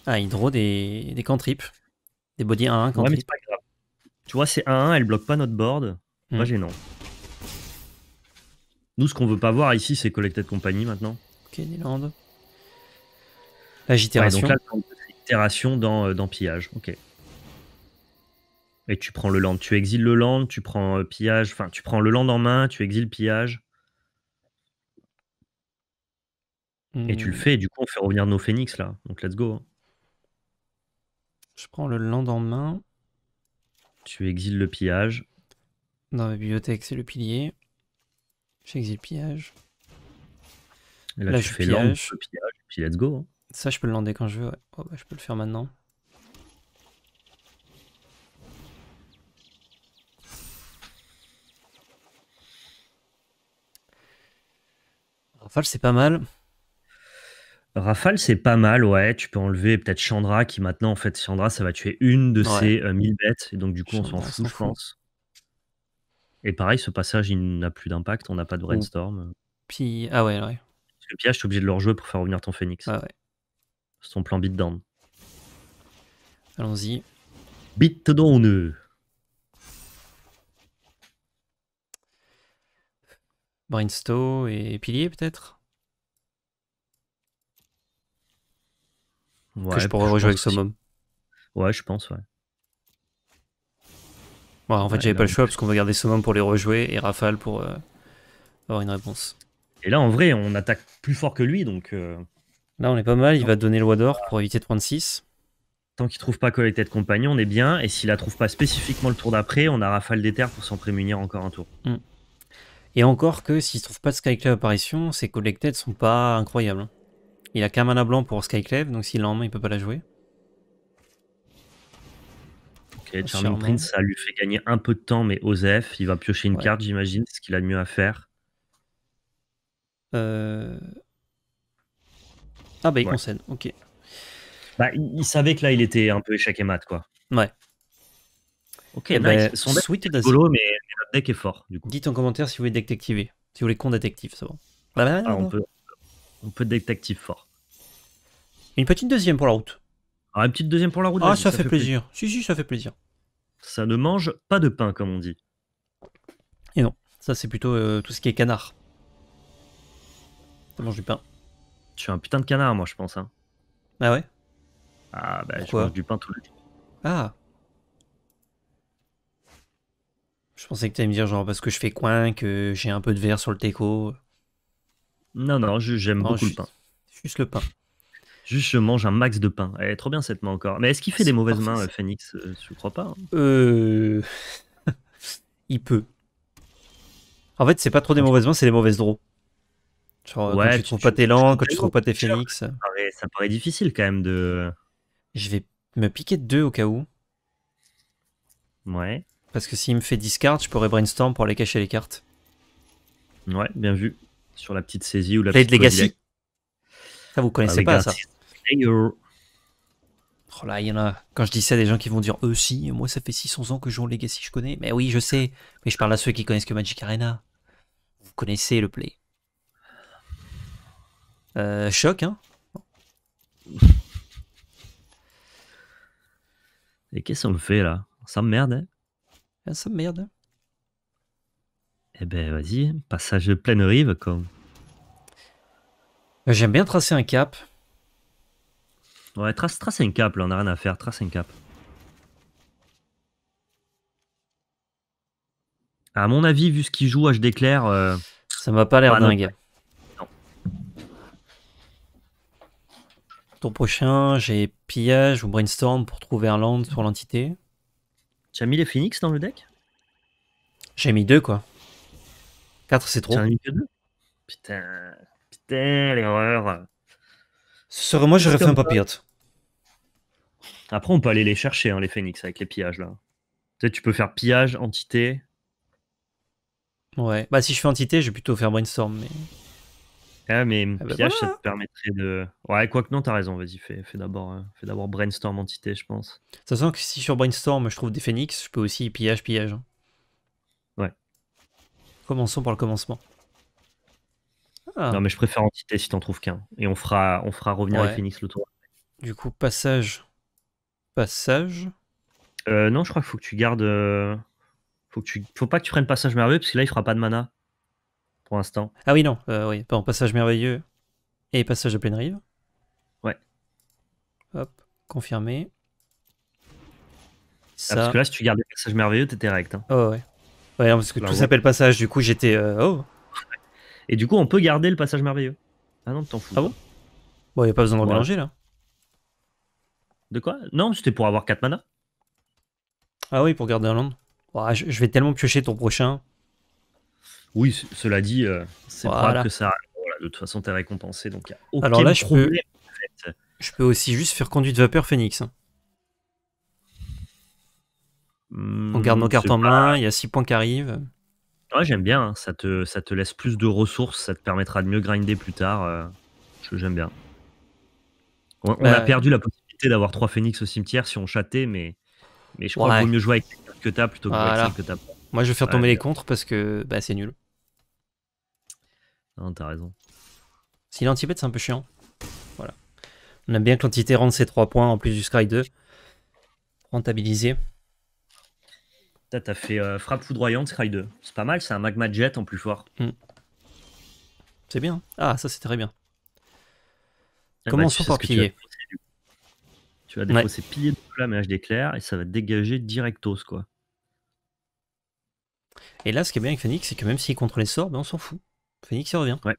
Ah, il draw des, des cantrips. Des body 1-1 cantrips. Ouais, pas grave. Tu vois, c'est 1-1, elle bloque pas notre board. Moi, hmm. j'ai non. Nous, ce qu'on veut pas voir ici, c'est collecter de compagnie maintenant. Ok, des landes. La donc là, dans, euh, dans pillage. Ok. Et tu prends le land, tu exiles le land, tu prends euh, pillage, enfin tu prends le land en main, tu exiles pillage. Et tu le hmm. fais, du coup on fait revenir nos phoenix là. Donc let's go. Hein. Je prends le land en main. Tu exiles le pillage. Dans la bibliothèque, c'est le pilier. J'exile pillage. là, tu je fais pillage. land, le pillage, et puis let's go. Hein. Ça, je peux le lander quand je veux. Oh, bah, je peux le faire maintenant. Rafale, c'est pas mal. Rafale, c'est pas mal, ouais. Tu peux enlever peut-être Chandra, qui maintenant, en fait, Chandra, ça va tuer une de ses 1000 euh, bêtes. Et donc, du coup, on s'en fout, je pense. Et pareil, ce passage, il n'a plus d'impact. On n'a pas de brainstorm. Puis... Ah ouais, ouais. Parce que je suis obligé de le rejouer pour faire revenir ton phoenix. Ah ouais son plan beatdown. Allons-y. Beatdown. Brainstow et Pilier peut-être ouais, Que je pourrais rejouer avec Summum. Ouais, je pense, ouais. en fait, j'avais pas le choix parce qu'on va garder Summum pour les rejouer et Rafale pour euh, avoir une réponse. Et là, en vrai, on attaque plus fort que lui, donc... Euh, Là, on est pas mal. Il va donner le d'Or pour éviter de prendre 6. Tant qu'il trouve pas de Compagnon, on est bien. Et s'il la trouve pas spécifiquement le tour d'après, on a Rafale des Terres pour s'en prémunir encore un tour. Mm. Et encore que s'il trouve pas de Skyclave Apparition, ses Collected sont pas incroyables. Hein. Il a qu'un mana blanc pour Skyclave, donc s'il l'a en main, il peut pas la jouer. Ok, Charming Prince, ça lui fait gagner un peu de temps, mais Osef, il va piocher une carte, j'imagine, c'est ce qu'il a de mieux à faire. Euh... Ah bah il ok. Bah, il savait que là, il était un peu échec et mat, quoi. Ouais. Ok, eh bah, ben, son deck est fort. Dites en commentaire si vous voulez détectiver Si vous voulez qu'on détective c'est bon. Bah, ah, on, peut, on peut fort. Une petite deuxième pour la route. Ah, une petite deuxième pour la route. Ah, ça, fait, plaisir. Si, si, ça fait plaisir. Ça ne mange pas de pain, comme on dit. Et non, ça, c'est plutôt euh, tout ce qui est canard. Ça mange du pain. Tu es un putain de canard, moi, je pense. Hein. Ah ouais Ah, bah, je mange du pain tout le temps. Ah Je pensais que t'allais me dire, genre, parce que je fais coin, que j'ai un peu de verre sur le teco. Non, non, j'aime beaucoup le pain. Juste le pain. Juste, je mange un max de pain. Elle est trop bien cette main encore. Mais est-ce qu'il fait des mauvaises mains, euh, Phoenix euh, Je crois pas. Hein. Euh. Il peut. En fait, c'est pas trop des mauvaises mains, c'est des mauvaises draws quand tu, ne trouves pas tes lents, quand tu trouves pas tes phoenix. Ça, paraît difficile quand même de. Je vais me piquer de deux au cas où. Ouais. Parce que s'il me fait 10 cartes, je pourrais brainstorm pour aller cacher les cartes. Ouais, bien vu. Sur la petite saisie ou la Play de Legacy. Ça, vous connaissez pas ça. Oh là, il y en a. Quand je dis ça, des gens qui vont dire Eux, aussi, moi, ça fait 600 ans que je joue en Legacy, je connais. Mais oui, je sais. Mais je parle à ceux qui connaissent que Magic Arena. Vous connaissez le play. Euh, choc, hein Et qu'est-ce qu'on fait là hein? ah, Ça me merde, hein Ça Ça merde. eh ben vas-y, passage de pleine rive, comme. Euh, j'aime bien tracer un cap. Ouais, trace, trace un cap, là, on n'a rien à faire, trace un cap. À mon avis, vu ce qu'il joue, HD Claire... Euh, ça m'a pas l'air ah dingue. prochain, j'ai pillage ou brainstorm pour trouver un land sur l'entité. Tu as mis les phoenix dans le deck J'ai mis deux, quoi. 4, c'est trop. putain, putain, l'erreur. Serait moi, j'aurais fait un papillote. Après, on peut aller les chercher, hein, les phoenix, avec les pillages, là. Tu être tu peux faire pillage, entité. Ouais, bah si je fais entité, je vais plutôt faire brainstorm, mais... Ah, mais ah bah pillage, ça te permettrait de. Ouais, quoi que non, t'as raison, vas-y, fais, d'abord euh, fais d'abord brainstorm entité, je pense. Ça sent que si sur brainstorm je trouve des phoenix, je peux aussi pillage, pillage. Hein. Ouais. Commençons par le commencement. Ah. Non, mais je préfère entité si t'en trouves qu'un. Et on fera, on fera revenir les phoenix le tour. Du coup, passage. Passage. Euh, non, je crois qu'il faut que tu gardes. Euh, faut, que tu... faut pas que tu prennes passage merveilleux parce que là il fera pas de mana pour l'instant. Ah oui, non, euh, oui, passage merveilleux et passage de pleine rive. Ouais. Hop, confirmé. Ah, parce que là, si tu gardais le passage merveilleux, t'étais rect. Hein. Oh, ouais. Ouais, parce que bah tout s'appelle passage, du coup, j'étais. Euh, oh Et du coup, on peut garder le passage merveilleux. Ah non, t'en fous. Ah bon Bon, y a pas besoin de voilà. mélanger là. De quoi Non, c'était pour avoir 4 mana. Ah oui, pour garder un land. je vais tellement piocher ton prochain. Oui, cela dit, euh, c'est pas que ça. de toute façon, t'es récompensé, donc Alors là, je peux... je peux aussi juste faire conduite vapeur Phoenix. On garde nos cartes en main, il y a 6 points qui arrivent. j'aime bien, hein. ça, te, ça te laisse plus de ressources, ça te permettra de mieux grinder plus tard. Euh, je j'aime bien. On, a bah, perdu la possibilité d'avoir 3 phoenix au cimetière si on châtait, mais, mais je crois qu'il vaut mieux jouer avec ce que t'as plutôt que avec que t'as Moi je vais faire tomber les contres parce que bah, c'est nul t'as raison. Si est anti c'est un peu chiant. Voilà. On a bien que l'entité rende ses 3 points en plus du Sky 2. Rentabiliser. T'as fait euh, frappe foudroyante, Sky 2. C'est pas mal, c'est un magma jet en plus fort. Hmm. C'est bien. Hein. Ah, ça c'est très bien. Ah, comment on s'en par piller. Tu vas défausser ouais. piller de flamme et d'éclair et ça va dégager directos quoi. Et là, ce qui est bien avec Phoenix, c'est que même s'il contrôle les sorts, ben, on s'en fout. Phoenix revient. Ouais.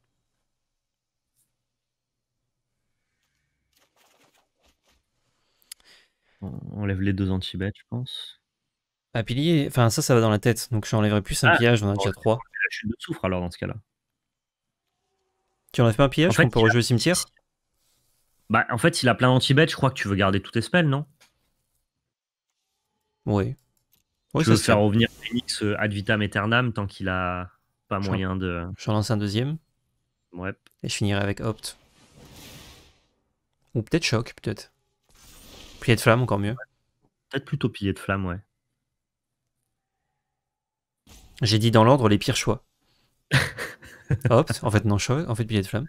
On enlève les deux anti-bêtes, je pense. un ah, pilier, enfin ça, ça va dans la tête. Donc je enlèverai plus un ah. pillage, on a déjà trois. Je suis de souffre alors dans ce cas-là. Tu enlèves pas un pillage pour fait, rejouer au cimetière Bah en fait, il a plein d'anti-bêtes, je crois que tu veux garder toutes tes spells, non Oui. oui. Tu veux faire revenir Phoenix euh, ad vitam aeternam tant qu'il a pas moyen de. Je lance un deuxième. Ouais. Et je finirai avec Opt. Ou peut-être Choc, peut-être. Pilier de flamme, encore mieux. Peut-être plutôt pilier de flamme, ouais. J'ai dit dans l'ordre les pires choix. Opt, en fait, non, Choc, en fait, pilier de flamme.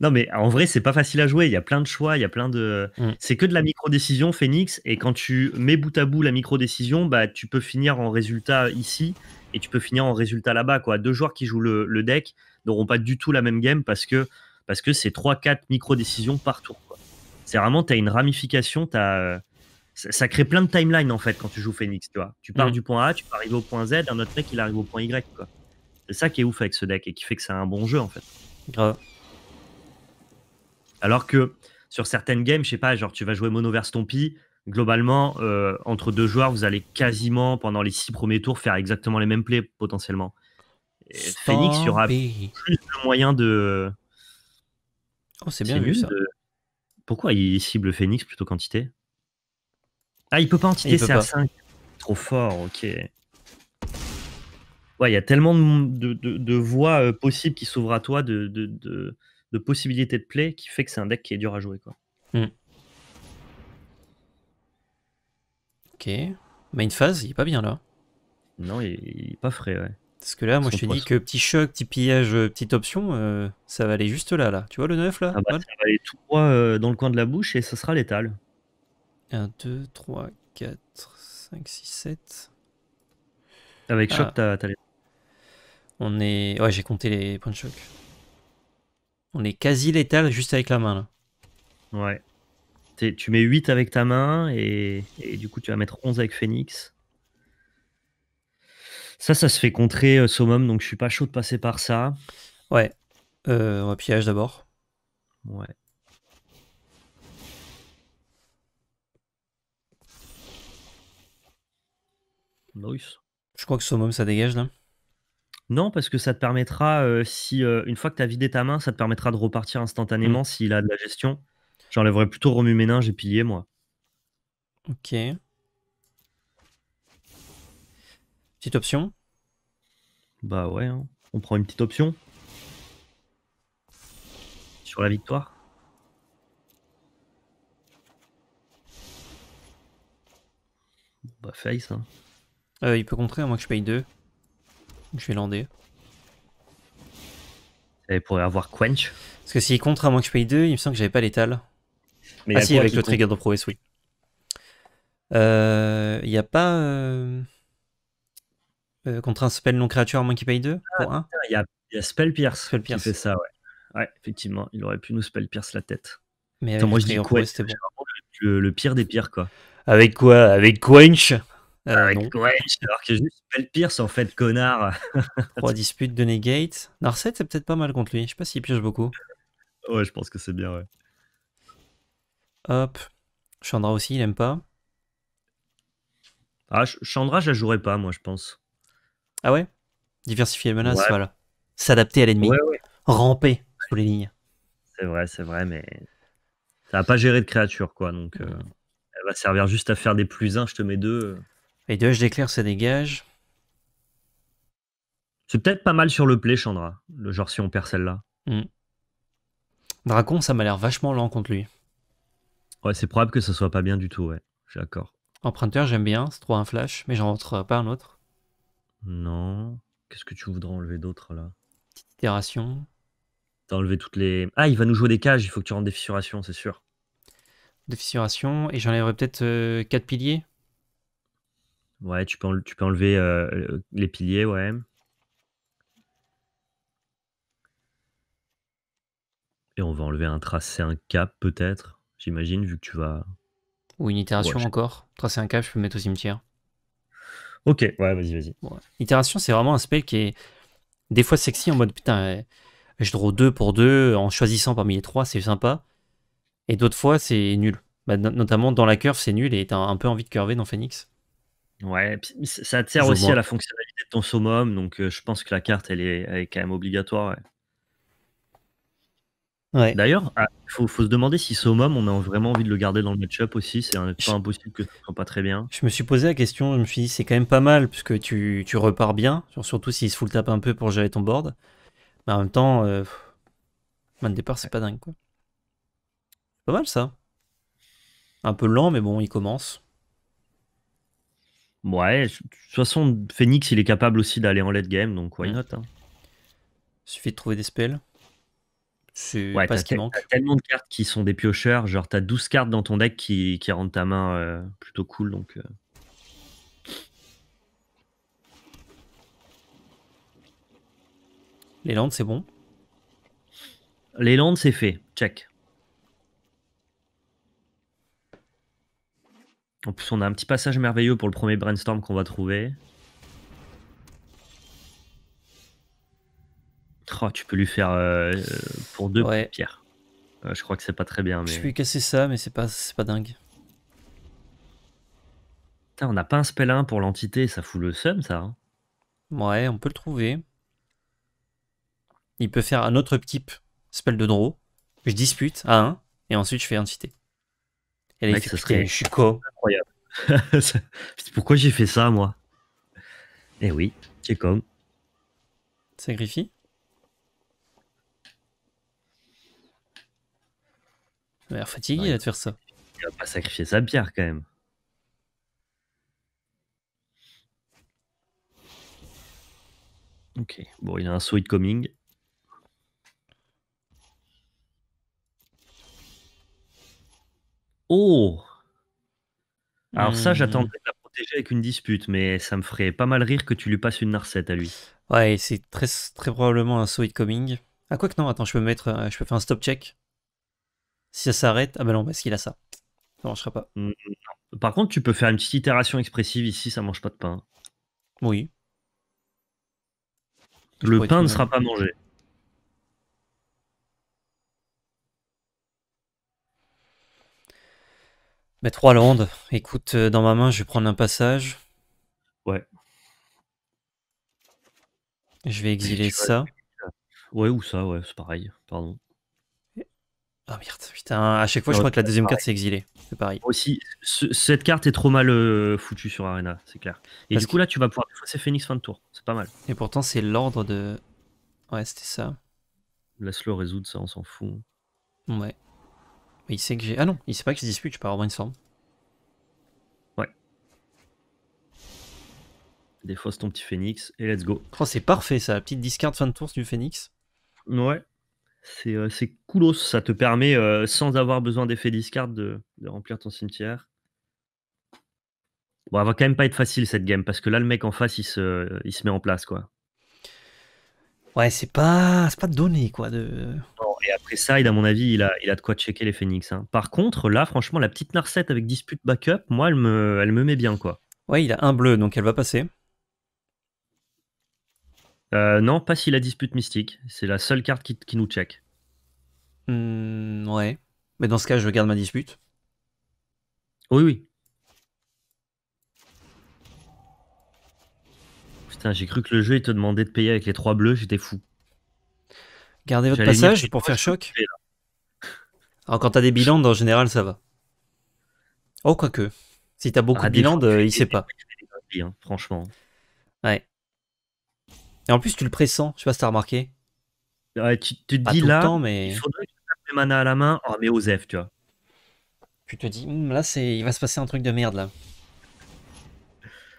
Non, mais en vrai, c'est pas facile à jouer. Il y a plein de choix, il y a plein de. Mm. C'est que de la micro-décision, Phoenix. Et quand tu mets bout à bout la micro-décision, bah, tu peux finir en résultat ici et tu peux finir en résultat là-bas. Quoi. Deux joueurs qui jouent le, deck n'auront pas du tout la même game parce que, parce que c'est 3-4 micro-décisions par tour. C'est vraiment, tu as une ramification, as, euh, ça, crée plein de timeline en fait quand tu joues Phoenix. Tu, tu pars mm. du point A, tu arrives au point Z, un autre mec il arrive au point Y. Quoi. C'est ça qui est ouf avec ce deck et qui fait que c'est un bon jeu en fait. Alors que sur certaines games, je sais pas, genre tu vas jouer mono vers globalement, euh, entre deux joueurs, vous allez quasiment, pendant les six premiers tours, faire exactement les mêmes plays potentiellement. Phoenix, il y aura plus de moyens de. Oh, c'est bien vu ça. Pourquoi il cible Phoenix plutôt qu'entité Ah, il peut pas entité, c'est à 5. Trop fort, ok. Ouais, il y a tellement de, de, voies euh, possibles qui s'ouvrent à toi, de, possibilités de play, qui fait que c'est un deck qui est dur à jouer. quoi. Hmm. Ok. Main phase, il est pas bien là. Non, il, est pas frais, ouais. Parce que là, moi, je te dis que petit choc, petit pillage, euh, petite option, euh, ça va aller juste là, là. Tu vois le 9, là ah bah, Ça va aller tout droit euh, dans le coin de la bouche et ça sera létal. 1, 2, 3, 4, 5, 6, 7. Avec choc, ah. t'as les... On est... Ouais, j'ai compté les points de choc. On est quasi létal juste avec la main, là. Ouais tu mets 8 avec ta main et, du coup tu vas mettre 11 avec Phoenix. Ça, ça se fait contrer euh, donc je suis pas chaud de passer par ça. Ouais. Euh, on d'abord. Ouais. Je crois que Summum ça dégage là. Non, parce que ça te permettra, euh, si euh, une fois que tu as vidé ta main, ça te permettra de repartir instantanément mm. s'il a de la gestion. J'enlèverais plutôt Romu ménin j'ai pillé moi. Ok. Petite option Bah ouais, hein. on prend une petite option. Sur la victoire Bah face, hein. Euh, il peut contrer, à moins que je paye 2. Je vais lander. Il pourrait avoir Quench Parce que s'il contre, à moins que je paye 2, il me semble que j'avais pas l'étal. Mais ah si, avec le trigger de prowess, oui. Euh, il n'y a pas euh, euh, contre un spell non créature à moins qu'il paye 2 ah, pour Il y a, Spell Pierce, spell Pierce. qui fait ça, ouais. Ouais, effectivement, il aurait pu nous Spell Pierce la tête. Mais moi je dis quoi c'était bon. le, pire des pires, quoi. Avec quoi Avec Quench Avec Quench, alors que juste Spell Pierce, en fait, connard. 3 disputes de Negate. Narset, c'est peut-être pas mal contre lui. Je sais pas s'il pioche beaucoup. Ouais, je pense que c'est bien, ouais. Hop. Chandra aussi, il aime pas. Ah, Chandra, je la jouerai pas, moi, je pense. Ah ouais Diversifier les menaces, voilà. S'adapter à l'ennemi. Ramper sous les lignes. C'est vrai, c'est vrai, mais. Ça va pas gérer de créatures, quoi. Donc, euh, elle va servir juste à faire des plus 1, je te mets deux. Euh. Et deux, je déclare, ça dégage. C'est peut-être pas mal sur le play, Chandra. Le genre, si on perd celle-là. Hmm. Dracon, ça m'a l'air vachement lent contre lui. Ouais, c'est probable que ça soit pas bien du tout, ouais. Je Emprunteur, j'aime bien, c'est trop un flash, mais j'en rentre pas un autre. Non. Qu'est-ce que tu voudrais enlever d'autre là Petite itération. T'as enlevé toutes les. Ah, il va nous jouer des cages, il faut que tu rentres des fissurations, c'est sûr. Des fissurations, et j'enlèverai peut-être 4 euh, quatre piliers. Ouais, tu peux, tu peux enlever euh, euh, les piliers, ouais. Et on va enlever un tracé, un cap peut-être j'imagine, vu que tu vas. Ou une itération encore. Tracer un cache je peux mettre au cimetière. Ok, ouais, vas-y, vas-y. itération, c'est vraiment un spell qui est des fois sexy en mode putain, eh, je draw deux pour deux en choisissant parmi les trois, c'est sympa. Et d'autres fois, c'est nul. Bah, notamment dans la curve, c'est nul et t'as un peu envie de curver dans Phoenix. Ouais, ça te sert aussi à la fonctionnalité de ton summum, donc euh, je pense que la carte, elle est, elle est quand même obligatoire. Ouais. D'ailleurs, il ah, faut, se demander si Somom, on a vraiment envie de le garder dans le match-up aussi. C'est pas impossible que ce soit pas très bien. Je me suis posé la question, je me suis dit, c'est quand même pas mal, puisque tu, repars bien, surtout s'il se le tape un peu pour gérer ton board. Mais en même temps, le euh, départ, c'est pas dingue. quoi. Pas mal ça. Un peu lent, mais bon, il commence. Ouais, de toute façon, Phoenix, il est capable aussi d'aller en late game, donc why not hein. Suffit de trouver des spells ouais, parce qu'il T'as tellement de cartes qui sont des piocheurs, genre t'as 12 cartes dans ton deck qui, qui rendent ta main euh, plutôt cool. Donc, euh. Les Landes, c'est bon Les Landes, c'est fait. Check. En plus, on a un petit passage merveilleux pour le premier brainstorm qu'on va trouver. Oh, tu peux lui faire euh, euh, pour deux pierres. Euh, je crois que c'est pas très bien. Mais... Je peux casser ça, mais c'est pas, pas dingue. on n'a pas un spell 1 pour l'entité, ça fout le seum ça. Hein. ouais, on peut le trouver. Il peut faire un autre type spell de draw. Je dispute à 1 et ensuite je fais entité. Et je suis Incroyable. Pourquoi j'ai fait ça moi Eh oui, c'est comme. Sacrifie Il a l'air fatigué de faire ça. Il va pas sacrifier sa pierre, quand même. Ok, bon, il a un sweet coming. Oh Alors ça, hmm. j'attendais de la protéger avec une dispute, mais ça me ferait pas mal rire que tu lui passes une narcette à lui. Ouais, c'est très, très probablement un sweet coming. Ah quoi que non, attends, je peux mettre, euh, je peux faire un stop check. Si ça s'arrête, ah ben non, parce qu'il a ça. Ça marchera pas. Mm, Par contre, tu peux faire une petite itération expressive ici, ça mange pas de pain. Oui. le pain ne sera pas mangé. Mais bah, trois landes. Écoute, euh, dans ma main, je vais prendre un passage. Ouais. Je vais exiler ça. Ouais, ou ça, ouais, c'est pareil, pardon. Ah merde, putain, à chaque fois je crois que la deuxième carte c'est exilé. C'est pareil. Aussi, cette carte est trop mal euh, foutue sur Arena, c'est clair. Et du coup là tu vas pouvoir défausser Phoenix fin de tour, c'est pas mal. Et pourtant c'est l'ordre de. Ouais, c'était ça. Laisse-le résoudre ça, on s'en fout. Ouais. il sait que j'ai. Ah non, il sait pas que je dispute, je avoir une somme Ouais. Défausse ton petit Phoenix et let's go. Oh, c'est parfait ça, la petite discard fin de tour du Phoenix. Ouais. C'est euh, cool, Ça te permet, euh, sans avoir besoin d'effet discard, de, remplir ton cimetière. Bon, elle va quand même pas être facile cette game parce que là, le mec en face, il se, il se met en place, quoi. Ouais, c'est pas, pas donné, quoi. De... et après ça, à mon avis, il a, il a de quoi checker les Phoenix. Hein. Par contre, là, franchement, la petite Narcette avec dispute backup, moi, elle me, elle me met bien, quoi. Ouais, il a un bleu, donc elle va passer. Euh, non, pas si la dispute mystique. C'est la seule carte qui, qui nous check. Hmm, ouais. Mais dans ce cas, je garde ma dispute. Oui, oui. Putain, j'ai cru que le jeu il te demandait de payer avec les trois bleus, j'étais fou. Gardez votre passage pour faire choc. Alors quand t'as des bilans, en général, ça va. Oh, quoique. Si t'as beaucoup ah, de bilans, euh, il sait pas. Hein, franchement. Ouais. Et en plus, tu le pressens, je sais pas si t'as remarqué. tu, te dis là, mais... il faudrait que tu à la main, oh, mais Osef, tu vois. Tu te dis, hmm, là, il va se passer un truc de merde, là.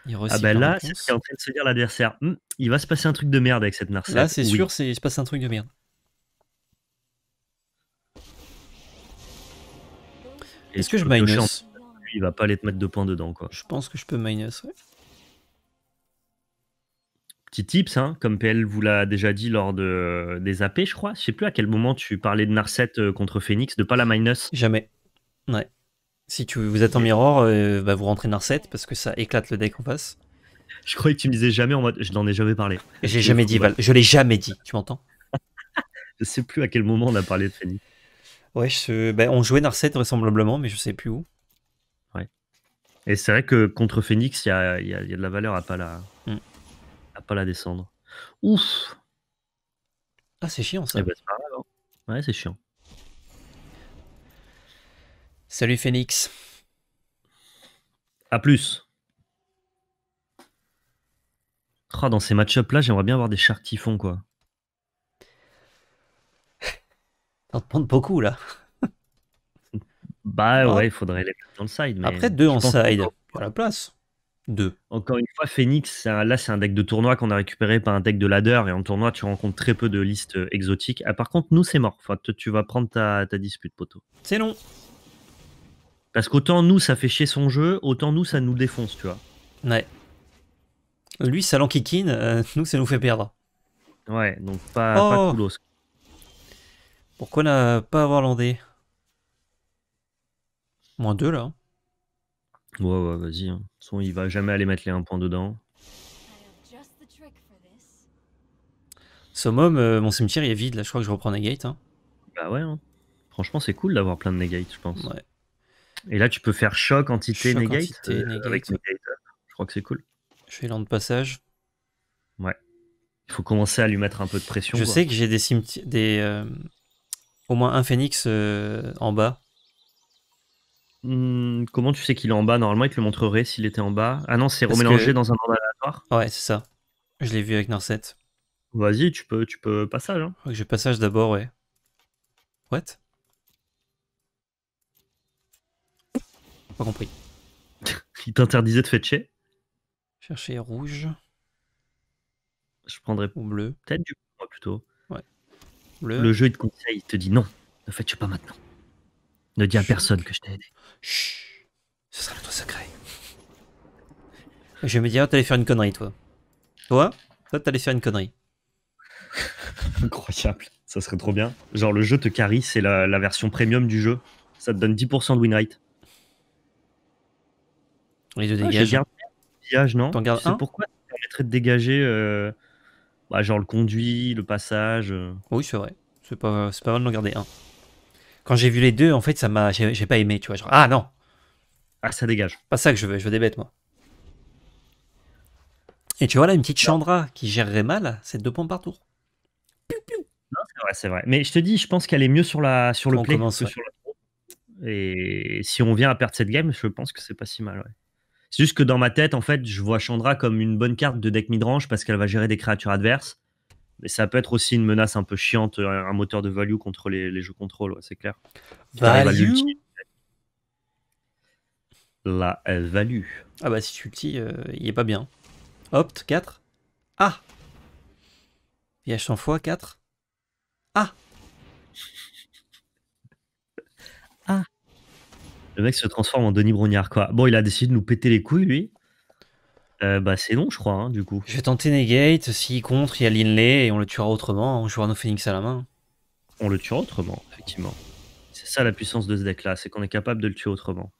Il ah ben là, c'est ce en train de se dire l'adversaire. Hmm, il va se passer un truc de merde avec cette Narset. Là, c'est sûr, il se passe un truc de merde. Est-ce que je minus Il va pas aller te mettre deux points dedans, quoi. Je pense que je peux minus, ouais petit tips, hein, comme PL vous l'a déjà dit lors euh, des AP, je crois. Je sais plus à quel moment tu parlais de Narset euh, contre Phoenix, de pas la minus. Jamais. Ouais. Si tu, vous êtes en mirror, euh, bah vous rentrez Narset parce que ça éclate le deck en face. Je croyais que tu me disais jamais en mode je n'en ai jamais parlé. J'ai jamais dit je l'ai jamais dit, tu m'entends Je sais plus à quel moment on a parlé de Phoenix. Ouais, bah, on jouait Narset vraisemblablement, mais je sais plus où. Ouais. Et c'est vrai que contre Phoenix, il y a, y a, de la valeur à pas la, pas la descendre. Ouf Ah, c'est chiant ça. Eh ben, c'est hein. Ouais, c'est chiant. Salut Phoenix. À plus. Oh, dans ces match-ups là, j'aimerais bien avoir des chars font quoi. T'en prendre beaucoup là. bah ah. ouais, il faudrait les dans le side. Mais Après deux en side, à la place. Encore une fois, Phoenix, là, c'est un deck de tournoi qu'on a récupéré, par un deck de ladder. Et en tournoi, tu rencontres très peu de listes euh, exotiques. Ah, par contre, nous, c'est mort. tu vas prendre ta, dispute, poteau. C'est long. Parce qu'autant nous, ça fait chier son jeu, autant nous, ça nous défonce, tu vois. Ouais. Lui, ça l'enquiquine, euh, nous, ça nous fait perdre. Ouais, donc pas, pas oh. Pourquoi n'a pas avoir landé Moins 2 là. Hein. Ouais, ouais, vas-y. hein. De toute façon, il va jamais aller mettre les 1 point dedans. Summum, euh, mon cimetière il est vide, là je crois que je reprends Negate. Hein. Bah ouais. Hein. Franchement, c'est cool d'avoir plein de negate, je pense. Ouais. Et là, tu peux faire choc, entité, negate, euh, Je crois que c'est cool. Je fais l'an de passage. Ouais. Il faut commencer à lui mettre un peu de pression. Je sais que j'ai des cimetières, des, euh, au moins un phénix en bas. Hum, comment tu sais qu'il est en bas Normalement, il te le montrerait s'il était en bas. Ah non, c'est remélangé dans un ordinateur aléatoire. Ouais, c'est ça. Je l'ai vu avec Narset. Vas-y, tu peux, tu peux passage. Hein. Je passage d'abord, ouais. What Pas compris. il t'interdisait de fetcher Chercher rouge. Je prendrai pour bleu. Peut-être du bleu plutôt. Le jeu il te conseille, il te dit non, ne fetche pas maintenant. Ne dis à personne que je t'ai aidé. Chut. Ce sera notre secret. Je me dire, oh, t'allais faire une connerie, toi. Toi, toi, t'allais faire une connerie. Incroyable. Ça serait trop bien. Genre, le jeu te carry, c'est la, version premium du jeu. Ça te donne 10% de win rate. Ah, dégage. non T'en gardes un pourquoi ça permettrait de dégager euh, bah, genre le conduit, le passage. Euh. Oui, c'est vrai. C'est pas, pas mal d'en garder un quand j'ai vu les deux, en fait, ça m'a, j'ai, pas aimé, tu vois. ah non, ah ça dégage. pas ça que je veux, je veux des bêtes moi. Et tu vois là une petite Chandra qui gérerait mal, c'est deux points par tour. c'est vrai, c'est vrai. Mais je te dis, je pense qu'elle est mieux sur la sur le sur Et si on vient à perdre cette game, je pense que c'est pas si mal. C'est juste que dans ma tête, en fait, je vois Chandra comme une bonne carte de deck midrange parce qu'elle va gérer des créatures adverses mais ça peut être aussi une menace un peu chiante, euh, un moteur de value contre les, jeux contrôle, c'est clair. Value La euh, value. Ah bah si tu ulti, dis euh, il est pas bien. Opt, 4. Ah VH 100 fois 4. Ah Ah Le mec se transforme en Denis Brognard, quoi. Bon, il a décidé de nous péter les couilles, lui. Euh, bah c'est non, je crois, hein, du coup. Je vais tenter Negate. S'il contre, il y a Linley et on le tuera autrement on jouera nos Phoenix à la main. On le tuera autrement, effectivement. C'est ça la puissance de ce deck-là, c'est qu'on est capable de le tuer autrement.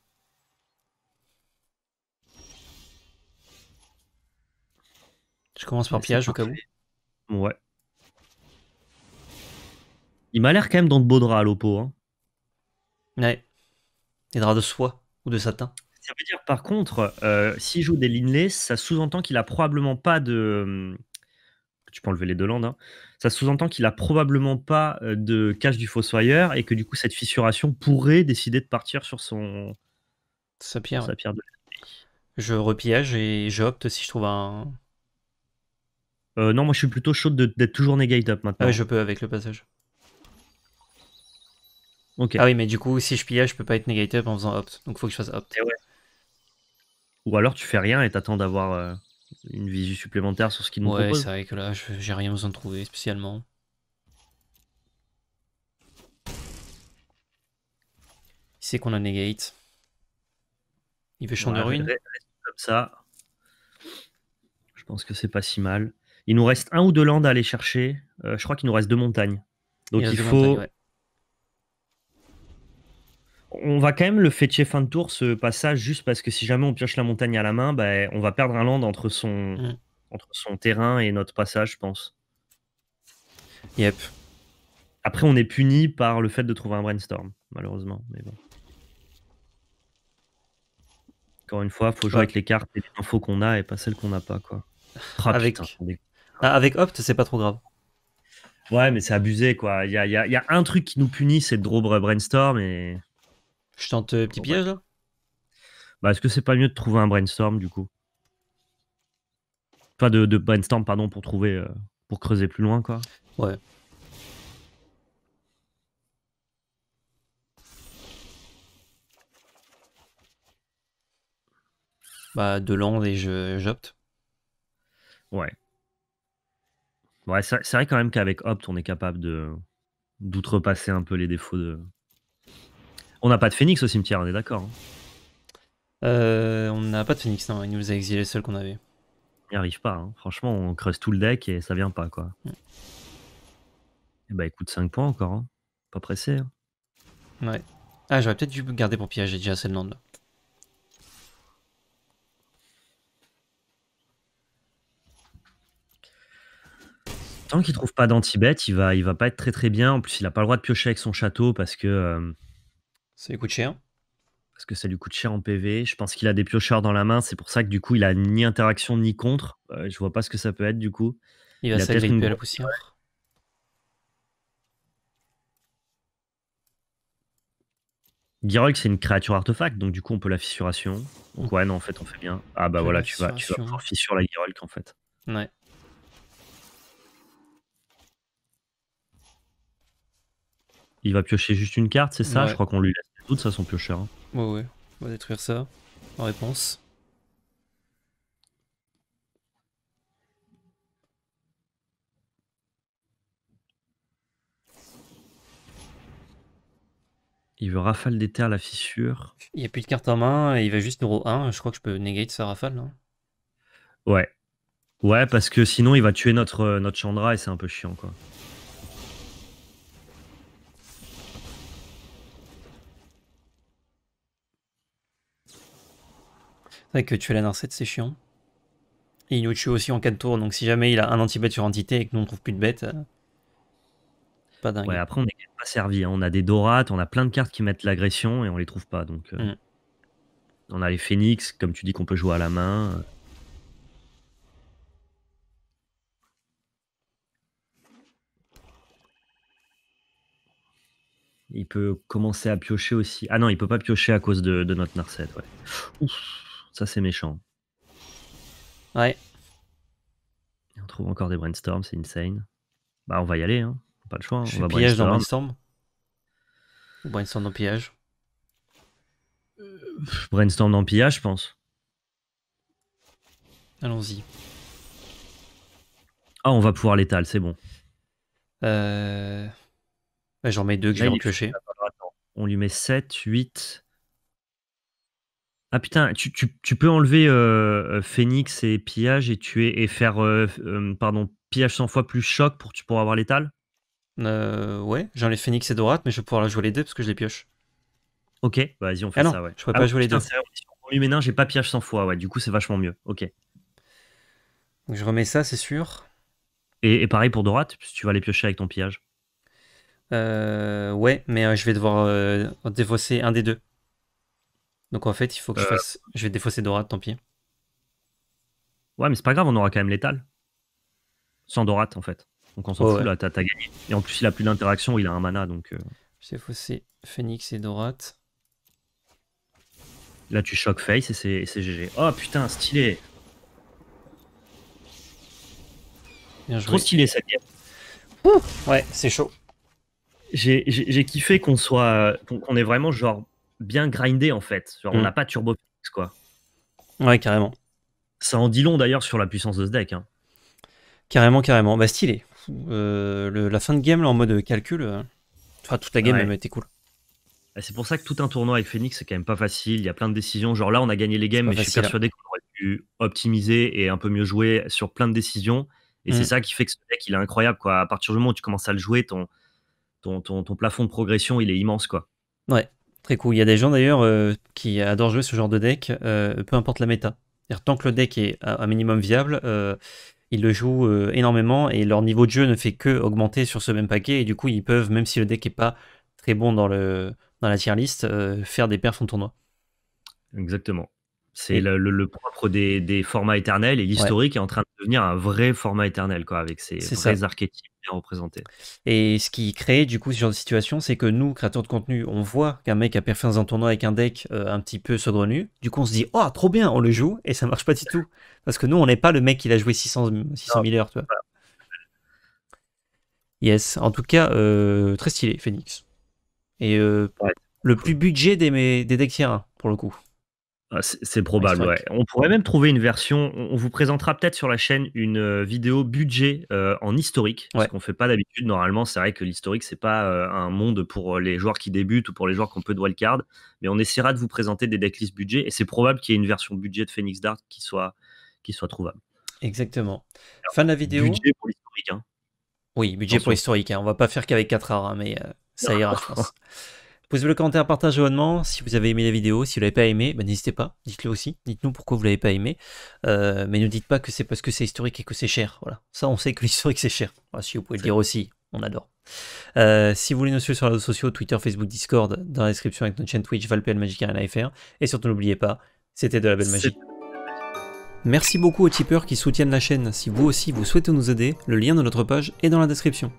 Je commence par pillage au cas où. Ouais. Il m'a l'air quand même dans de beaux draps à l'oppo. Hein. Ouais. Des draps de soie ou de satin. Ça veut dire, par contre, euh, s'il joue des Linless, ça sous-entend qu'il a probablement pas de. Hum, tu peux enlever les deux landes. Hein. Ça sous-entend qu'il a probablement pas euh, de cache du Fossoyeur et que du coup, cette fissuration pourrait décider de partir sur son. Sa pierre. pierre Je repiège et j'opte si je trouve un. Euh, non, moi je suis plutôt chaud d'être toujours negate up maintenant. Ah je peux avec le passage. Ah oui, mais du coup, si je pillage, je peux pas être negate up en faisant opt. Donc faut que je fasse opt. Eh ou alors tu fais rien et t'attends d'avoir euh, une visu supplémentaire sur ce qu'ils nous proposent. Ouais, c'est vrai que là, j'ai rien besoin de trouver spécialement. Il sait qu'on a negate. Il veut changer de ruine. Comme ça. Je pense que c'est pas si mal. Il nous reste un ou deux landes à aller chercher. Euh, je crois qu'il nous reste deux montagnes. Donc il, faut on va quand même le fêter fin de tour ce passage juste parce que si jamais on pioche la montagne à la main, ben, on va perdre un land entre son, mm. entre son terrain et notre passage, je pense. Yep. Après, on est puni par le fait de trouver un brainstorm, malheureusement. Mais bon. Encore une fois, il faut jouer avec les cartes et les infos qu'on a et pas celles qu'on n'a pas. Quoi. Ah, avec... Ah, avec Opt, c'est pas trop grave. Ouais, mais c'est abusé, quoi. Il y a, un truc qui nous punit, c'est de drôber brainstorm et. Je tente euh, petit bah. piège là bah, Est-ce que c'est pas mieux de trouver un brainstorm du coup Enfin, de, brainstorm, pardon, pour trouver. Euh, pour creuser plus loin, quoi. Ouais. Bah, de l'onde et j'opte. Ouais. Ouais, c'est vrai quand même qu'avec Opt, on est capable de d'outrepasser un peu les défauts de, on n'a pas de phénix au cimetière, on est d'accord. Hein. Euh, on n'a pas de phénix, non. Il nous a exilé seul qu'on avait. Il n'y arrive pas. Hein. Franchement, on creuse tout le deck et ça vient pas, quoi. Et eh bah ben, écoute, 5 points encore. Hein. Pas pressé. Ouais. Ah, j'aurais peut-être dû garder pour piéger déjà cette land là. tant qu'il trouve pas d'anti-bête, il va, il va pas être très très bien. En plus, il a pas le droit de piocher avec son château parce que euh, ça lui coûte cher. Parce que ça lui coûte cher en PV. Je pense qu'il a des piocheurs dans la main. C'est pour ça que du coup, il a ni interaction ni contre. Euh, je vois pas ce que ça peut être du coup. Il, va s'agripper à la poussière. c'est une créature artefact, donc du coup, on peut la fissuration. ouais, non, en fait, on fait bien. Ah, bah voilà, tu vas, tu pouvoir fissurer la Girog en fait. Ouais. Il va piocher juste une carte, c'est ça Je crois qu'on lui laisse ça sont plus chers hein. Ouais, ouais. On va détruire ça en réponse. Il veut rafale des terres la fissure. Il n'y a plus de carte en main et il va juste numéro 1. Je crois que je peux negate sa rafale, Ouais. Ouais, parce que sinon il va tuer notre, euh, notre Chandra et c'est un peu chiant quoi. vrai que tuer la Narset, c'est chiant. Et il nous tue aussi en 4 tours, donc si jamais il a un anti-bête sur entité et que nous on trouve plus de bête, euh, pas dingue. Ouais, après on n'est pas servi. Hein. On a des Dorates, on a plein de cartes qui mettent l'agression et on les trouve pas. Donc, euh, mm. On a les Phénix, comme tu dis, qu'on peut jouer à la main. Euh. Il peut commencer à piocher aussi. Ah non, il peut pas piocher à cause de, notre Narset. Ouf c'est méchant. Ouais. on trouve encore des brainstorms, c'est insane. Bah, on va y aller, hein. Pas le choix. Hein. on va brainstorm. dans brainstorm Ou brainstorm dans pillage euh, Brainstorm dans pillage, je pense. Allons-y. Ah, on va pouvoir l'étal, c'est bon. Euh, bah, j'en mets deux que j'ai On lui met 7, 8, ah putain, tu, peux enlever euh, euh, Phoenix et Pillage et tuer et faire euh, pardon Pillage 100 fois plus choc pour tu pourras avoir l'étal Ouais, j'enlève Phoenix et Dorate, mais je vais pouvoir jouer les deux parce que je les pioche. Ok, bah, vas-y, on fait ah ça. Ouais. Je peux pas jouer les deux. on lui j'ai pas Pillage 100 fois, ouais, du coup c'est vachement mieux. Ok. je remets ça, c'est sûr. Et, pareil pour Dorate, tu vas les piocher avec ton pillage. ouais, mais je vais devoir dévosser un des deux. Donc en fait, il faut que je euh. fasse. Je vais défausser Dorat tant pis. Ouais, mais c'est pas grave, on aura quand même l'étal. Sans Dorat en fait. Donc on s'en fout, là, t'as gagné. Et en plus, il a plus d'interaction, il a un mana, donc. Euh. J'ai faussé Phoenix et Dorat. Là, tu choques Face et c'est GG. Oh putain, stylé! Bien Trop stylé cette game. ouais, c'est chaud. J'ai kiffé qu'on soit. Euh, qu'on est vraiment genre bien grindé en fait. On mm. n'a pas turbo Turbo quoi. Ouais, carrément. Ça en dit long d'ailleurs sur la puissance de ce deck. Hein. Carrément, carrément. Bah, stylé. Euh, la fin de game en mode euh, calcul, euh... toute la game elle était cool. C'est pour ça que tout un tournoi avec Phoenix, c'est quand même pas facile. Il y a plein de décisions. Genre là, on a gagné les games, mais je suis hein. persuadé qu'on aurait pu optimiser et un peu mieux jouer sur plein de décisions. Et c'est mm. ça qui fait que ce deck, il est incroyable. Quoi. À partir du moment où tu commences à le jouer, ton, ton, ton, ton plafond de progression, il est immense. quoi. Ouais. Très cool. Il y a des gens d'ailleurs euh, qui adorent jouer ce genre de deck, euh, peu importe la méta. Tant que le deck est un minimum viable, euh, ils le jouent énormément et leur niveau de jeu ne fait que augmenter sur ce même paquet. Et du coup, ils peuvent, même si le deck n'est pas très bon dans, le, dans la tier list, faire des perfs en tournoi. Exactement. C'est le, propre des, formats éternels et l'historique est en train de devenir un vrai format éternel quoi, avec ses vrais archétypes bien représentés. Et ce qui crée du coup ce genre de situation, c'est que nous, créateurs de contenu, on voit qu'un mec a dans un tournoi avec un deck euh, un petit peu saugrenu. Du coup, on se dit, oh, trop bien, on le joue et ça marche pas du tout. Parce que nous, on n'est pas le mec qui l'a joué 600, 000 heures. Tu Yes, en tout cas, euh, très stylé, Phoenix. Et euh, le plus budget des, des decks hein, pour le coup. Ah, c'est probable, ouais. On pourrait même trouver une version. On vous présentera peut-être sur la chaîne une euh, vidéo budget euh, en historique, parce ce qu'on fait pas d'habitude. Normalement, c'est vrai que l'historique c'est pas euh, un monde pour les joueurs qui débutent ou pour les joueurs qu'on peut de wildcard, mais on essaiera de vous présenter des decklists budget et c'est probable qu'il y ait une version budget de Phoenix Dart qui soit qui soit trouvable. Exactement. fin de la vidéo. Budget pour l'historique. Hein. Oui, budget pour l'historique. Hein. On va pas faire qu'avec 4 heures, hein, mais ça ira, Pouce le commentaire, partagez abonnement. Si vous avez aimé la vidéo, si vous l'avez pas aimé, bah, n'hésitez pas, dites-le aussi. Dites-nous pourquoi vous l'avez pas aimé. Euh, mais ne dites pas que c'est parce que c'est historique et que c'est cher. Voilà. Ça, on sait que l'historique c'est cher. si vous pouvez le dire aussi, on adore. Euh, si vous voulez nous suivre sur les réseaux sociaux, Twitter, Facebook, Discord, dans la description avec notre chaîne Twitch, Valpel Magic Arena FR. Et surtout, n'oubliez pas, c'était de la belle magie. Merci beaucoup aux tipeurs qui soutiennent la chaîne. Si vous aussi vous souhaitez nous aider, le lien de notre page est dans la description.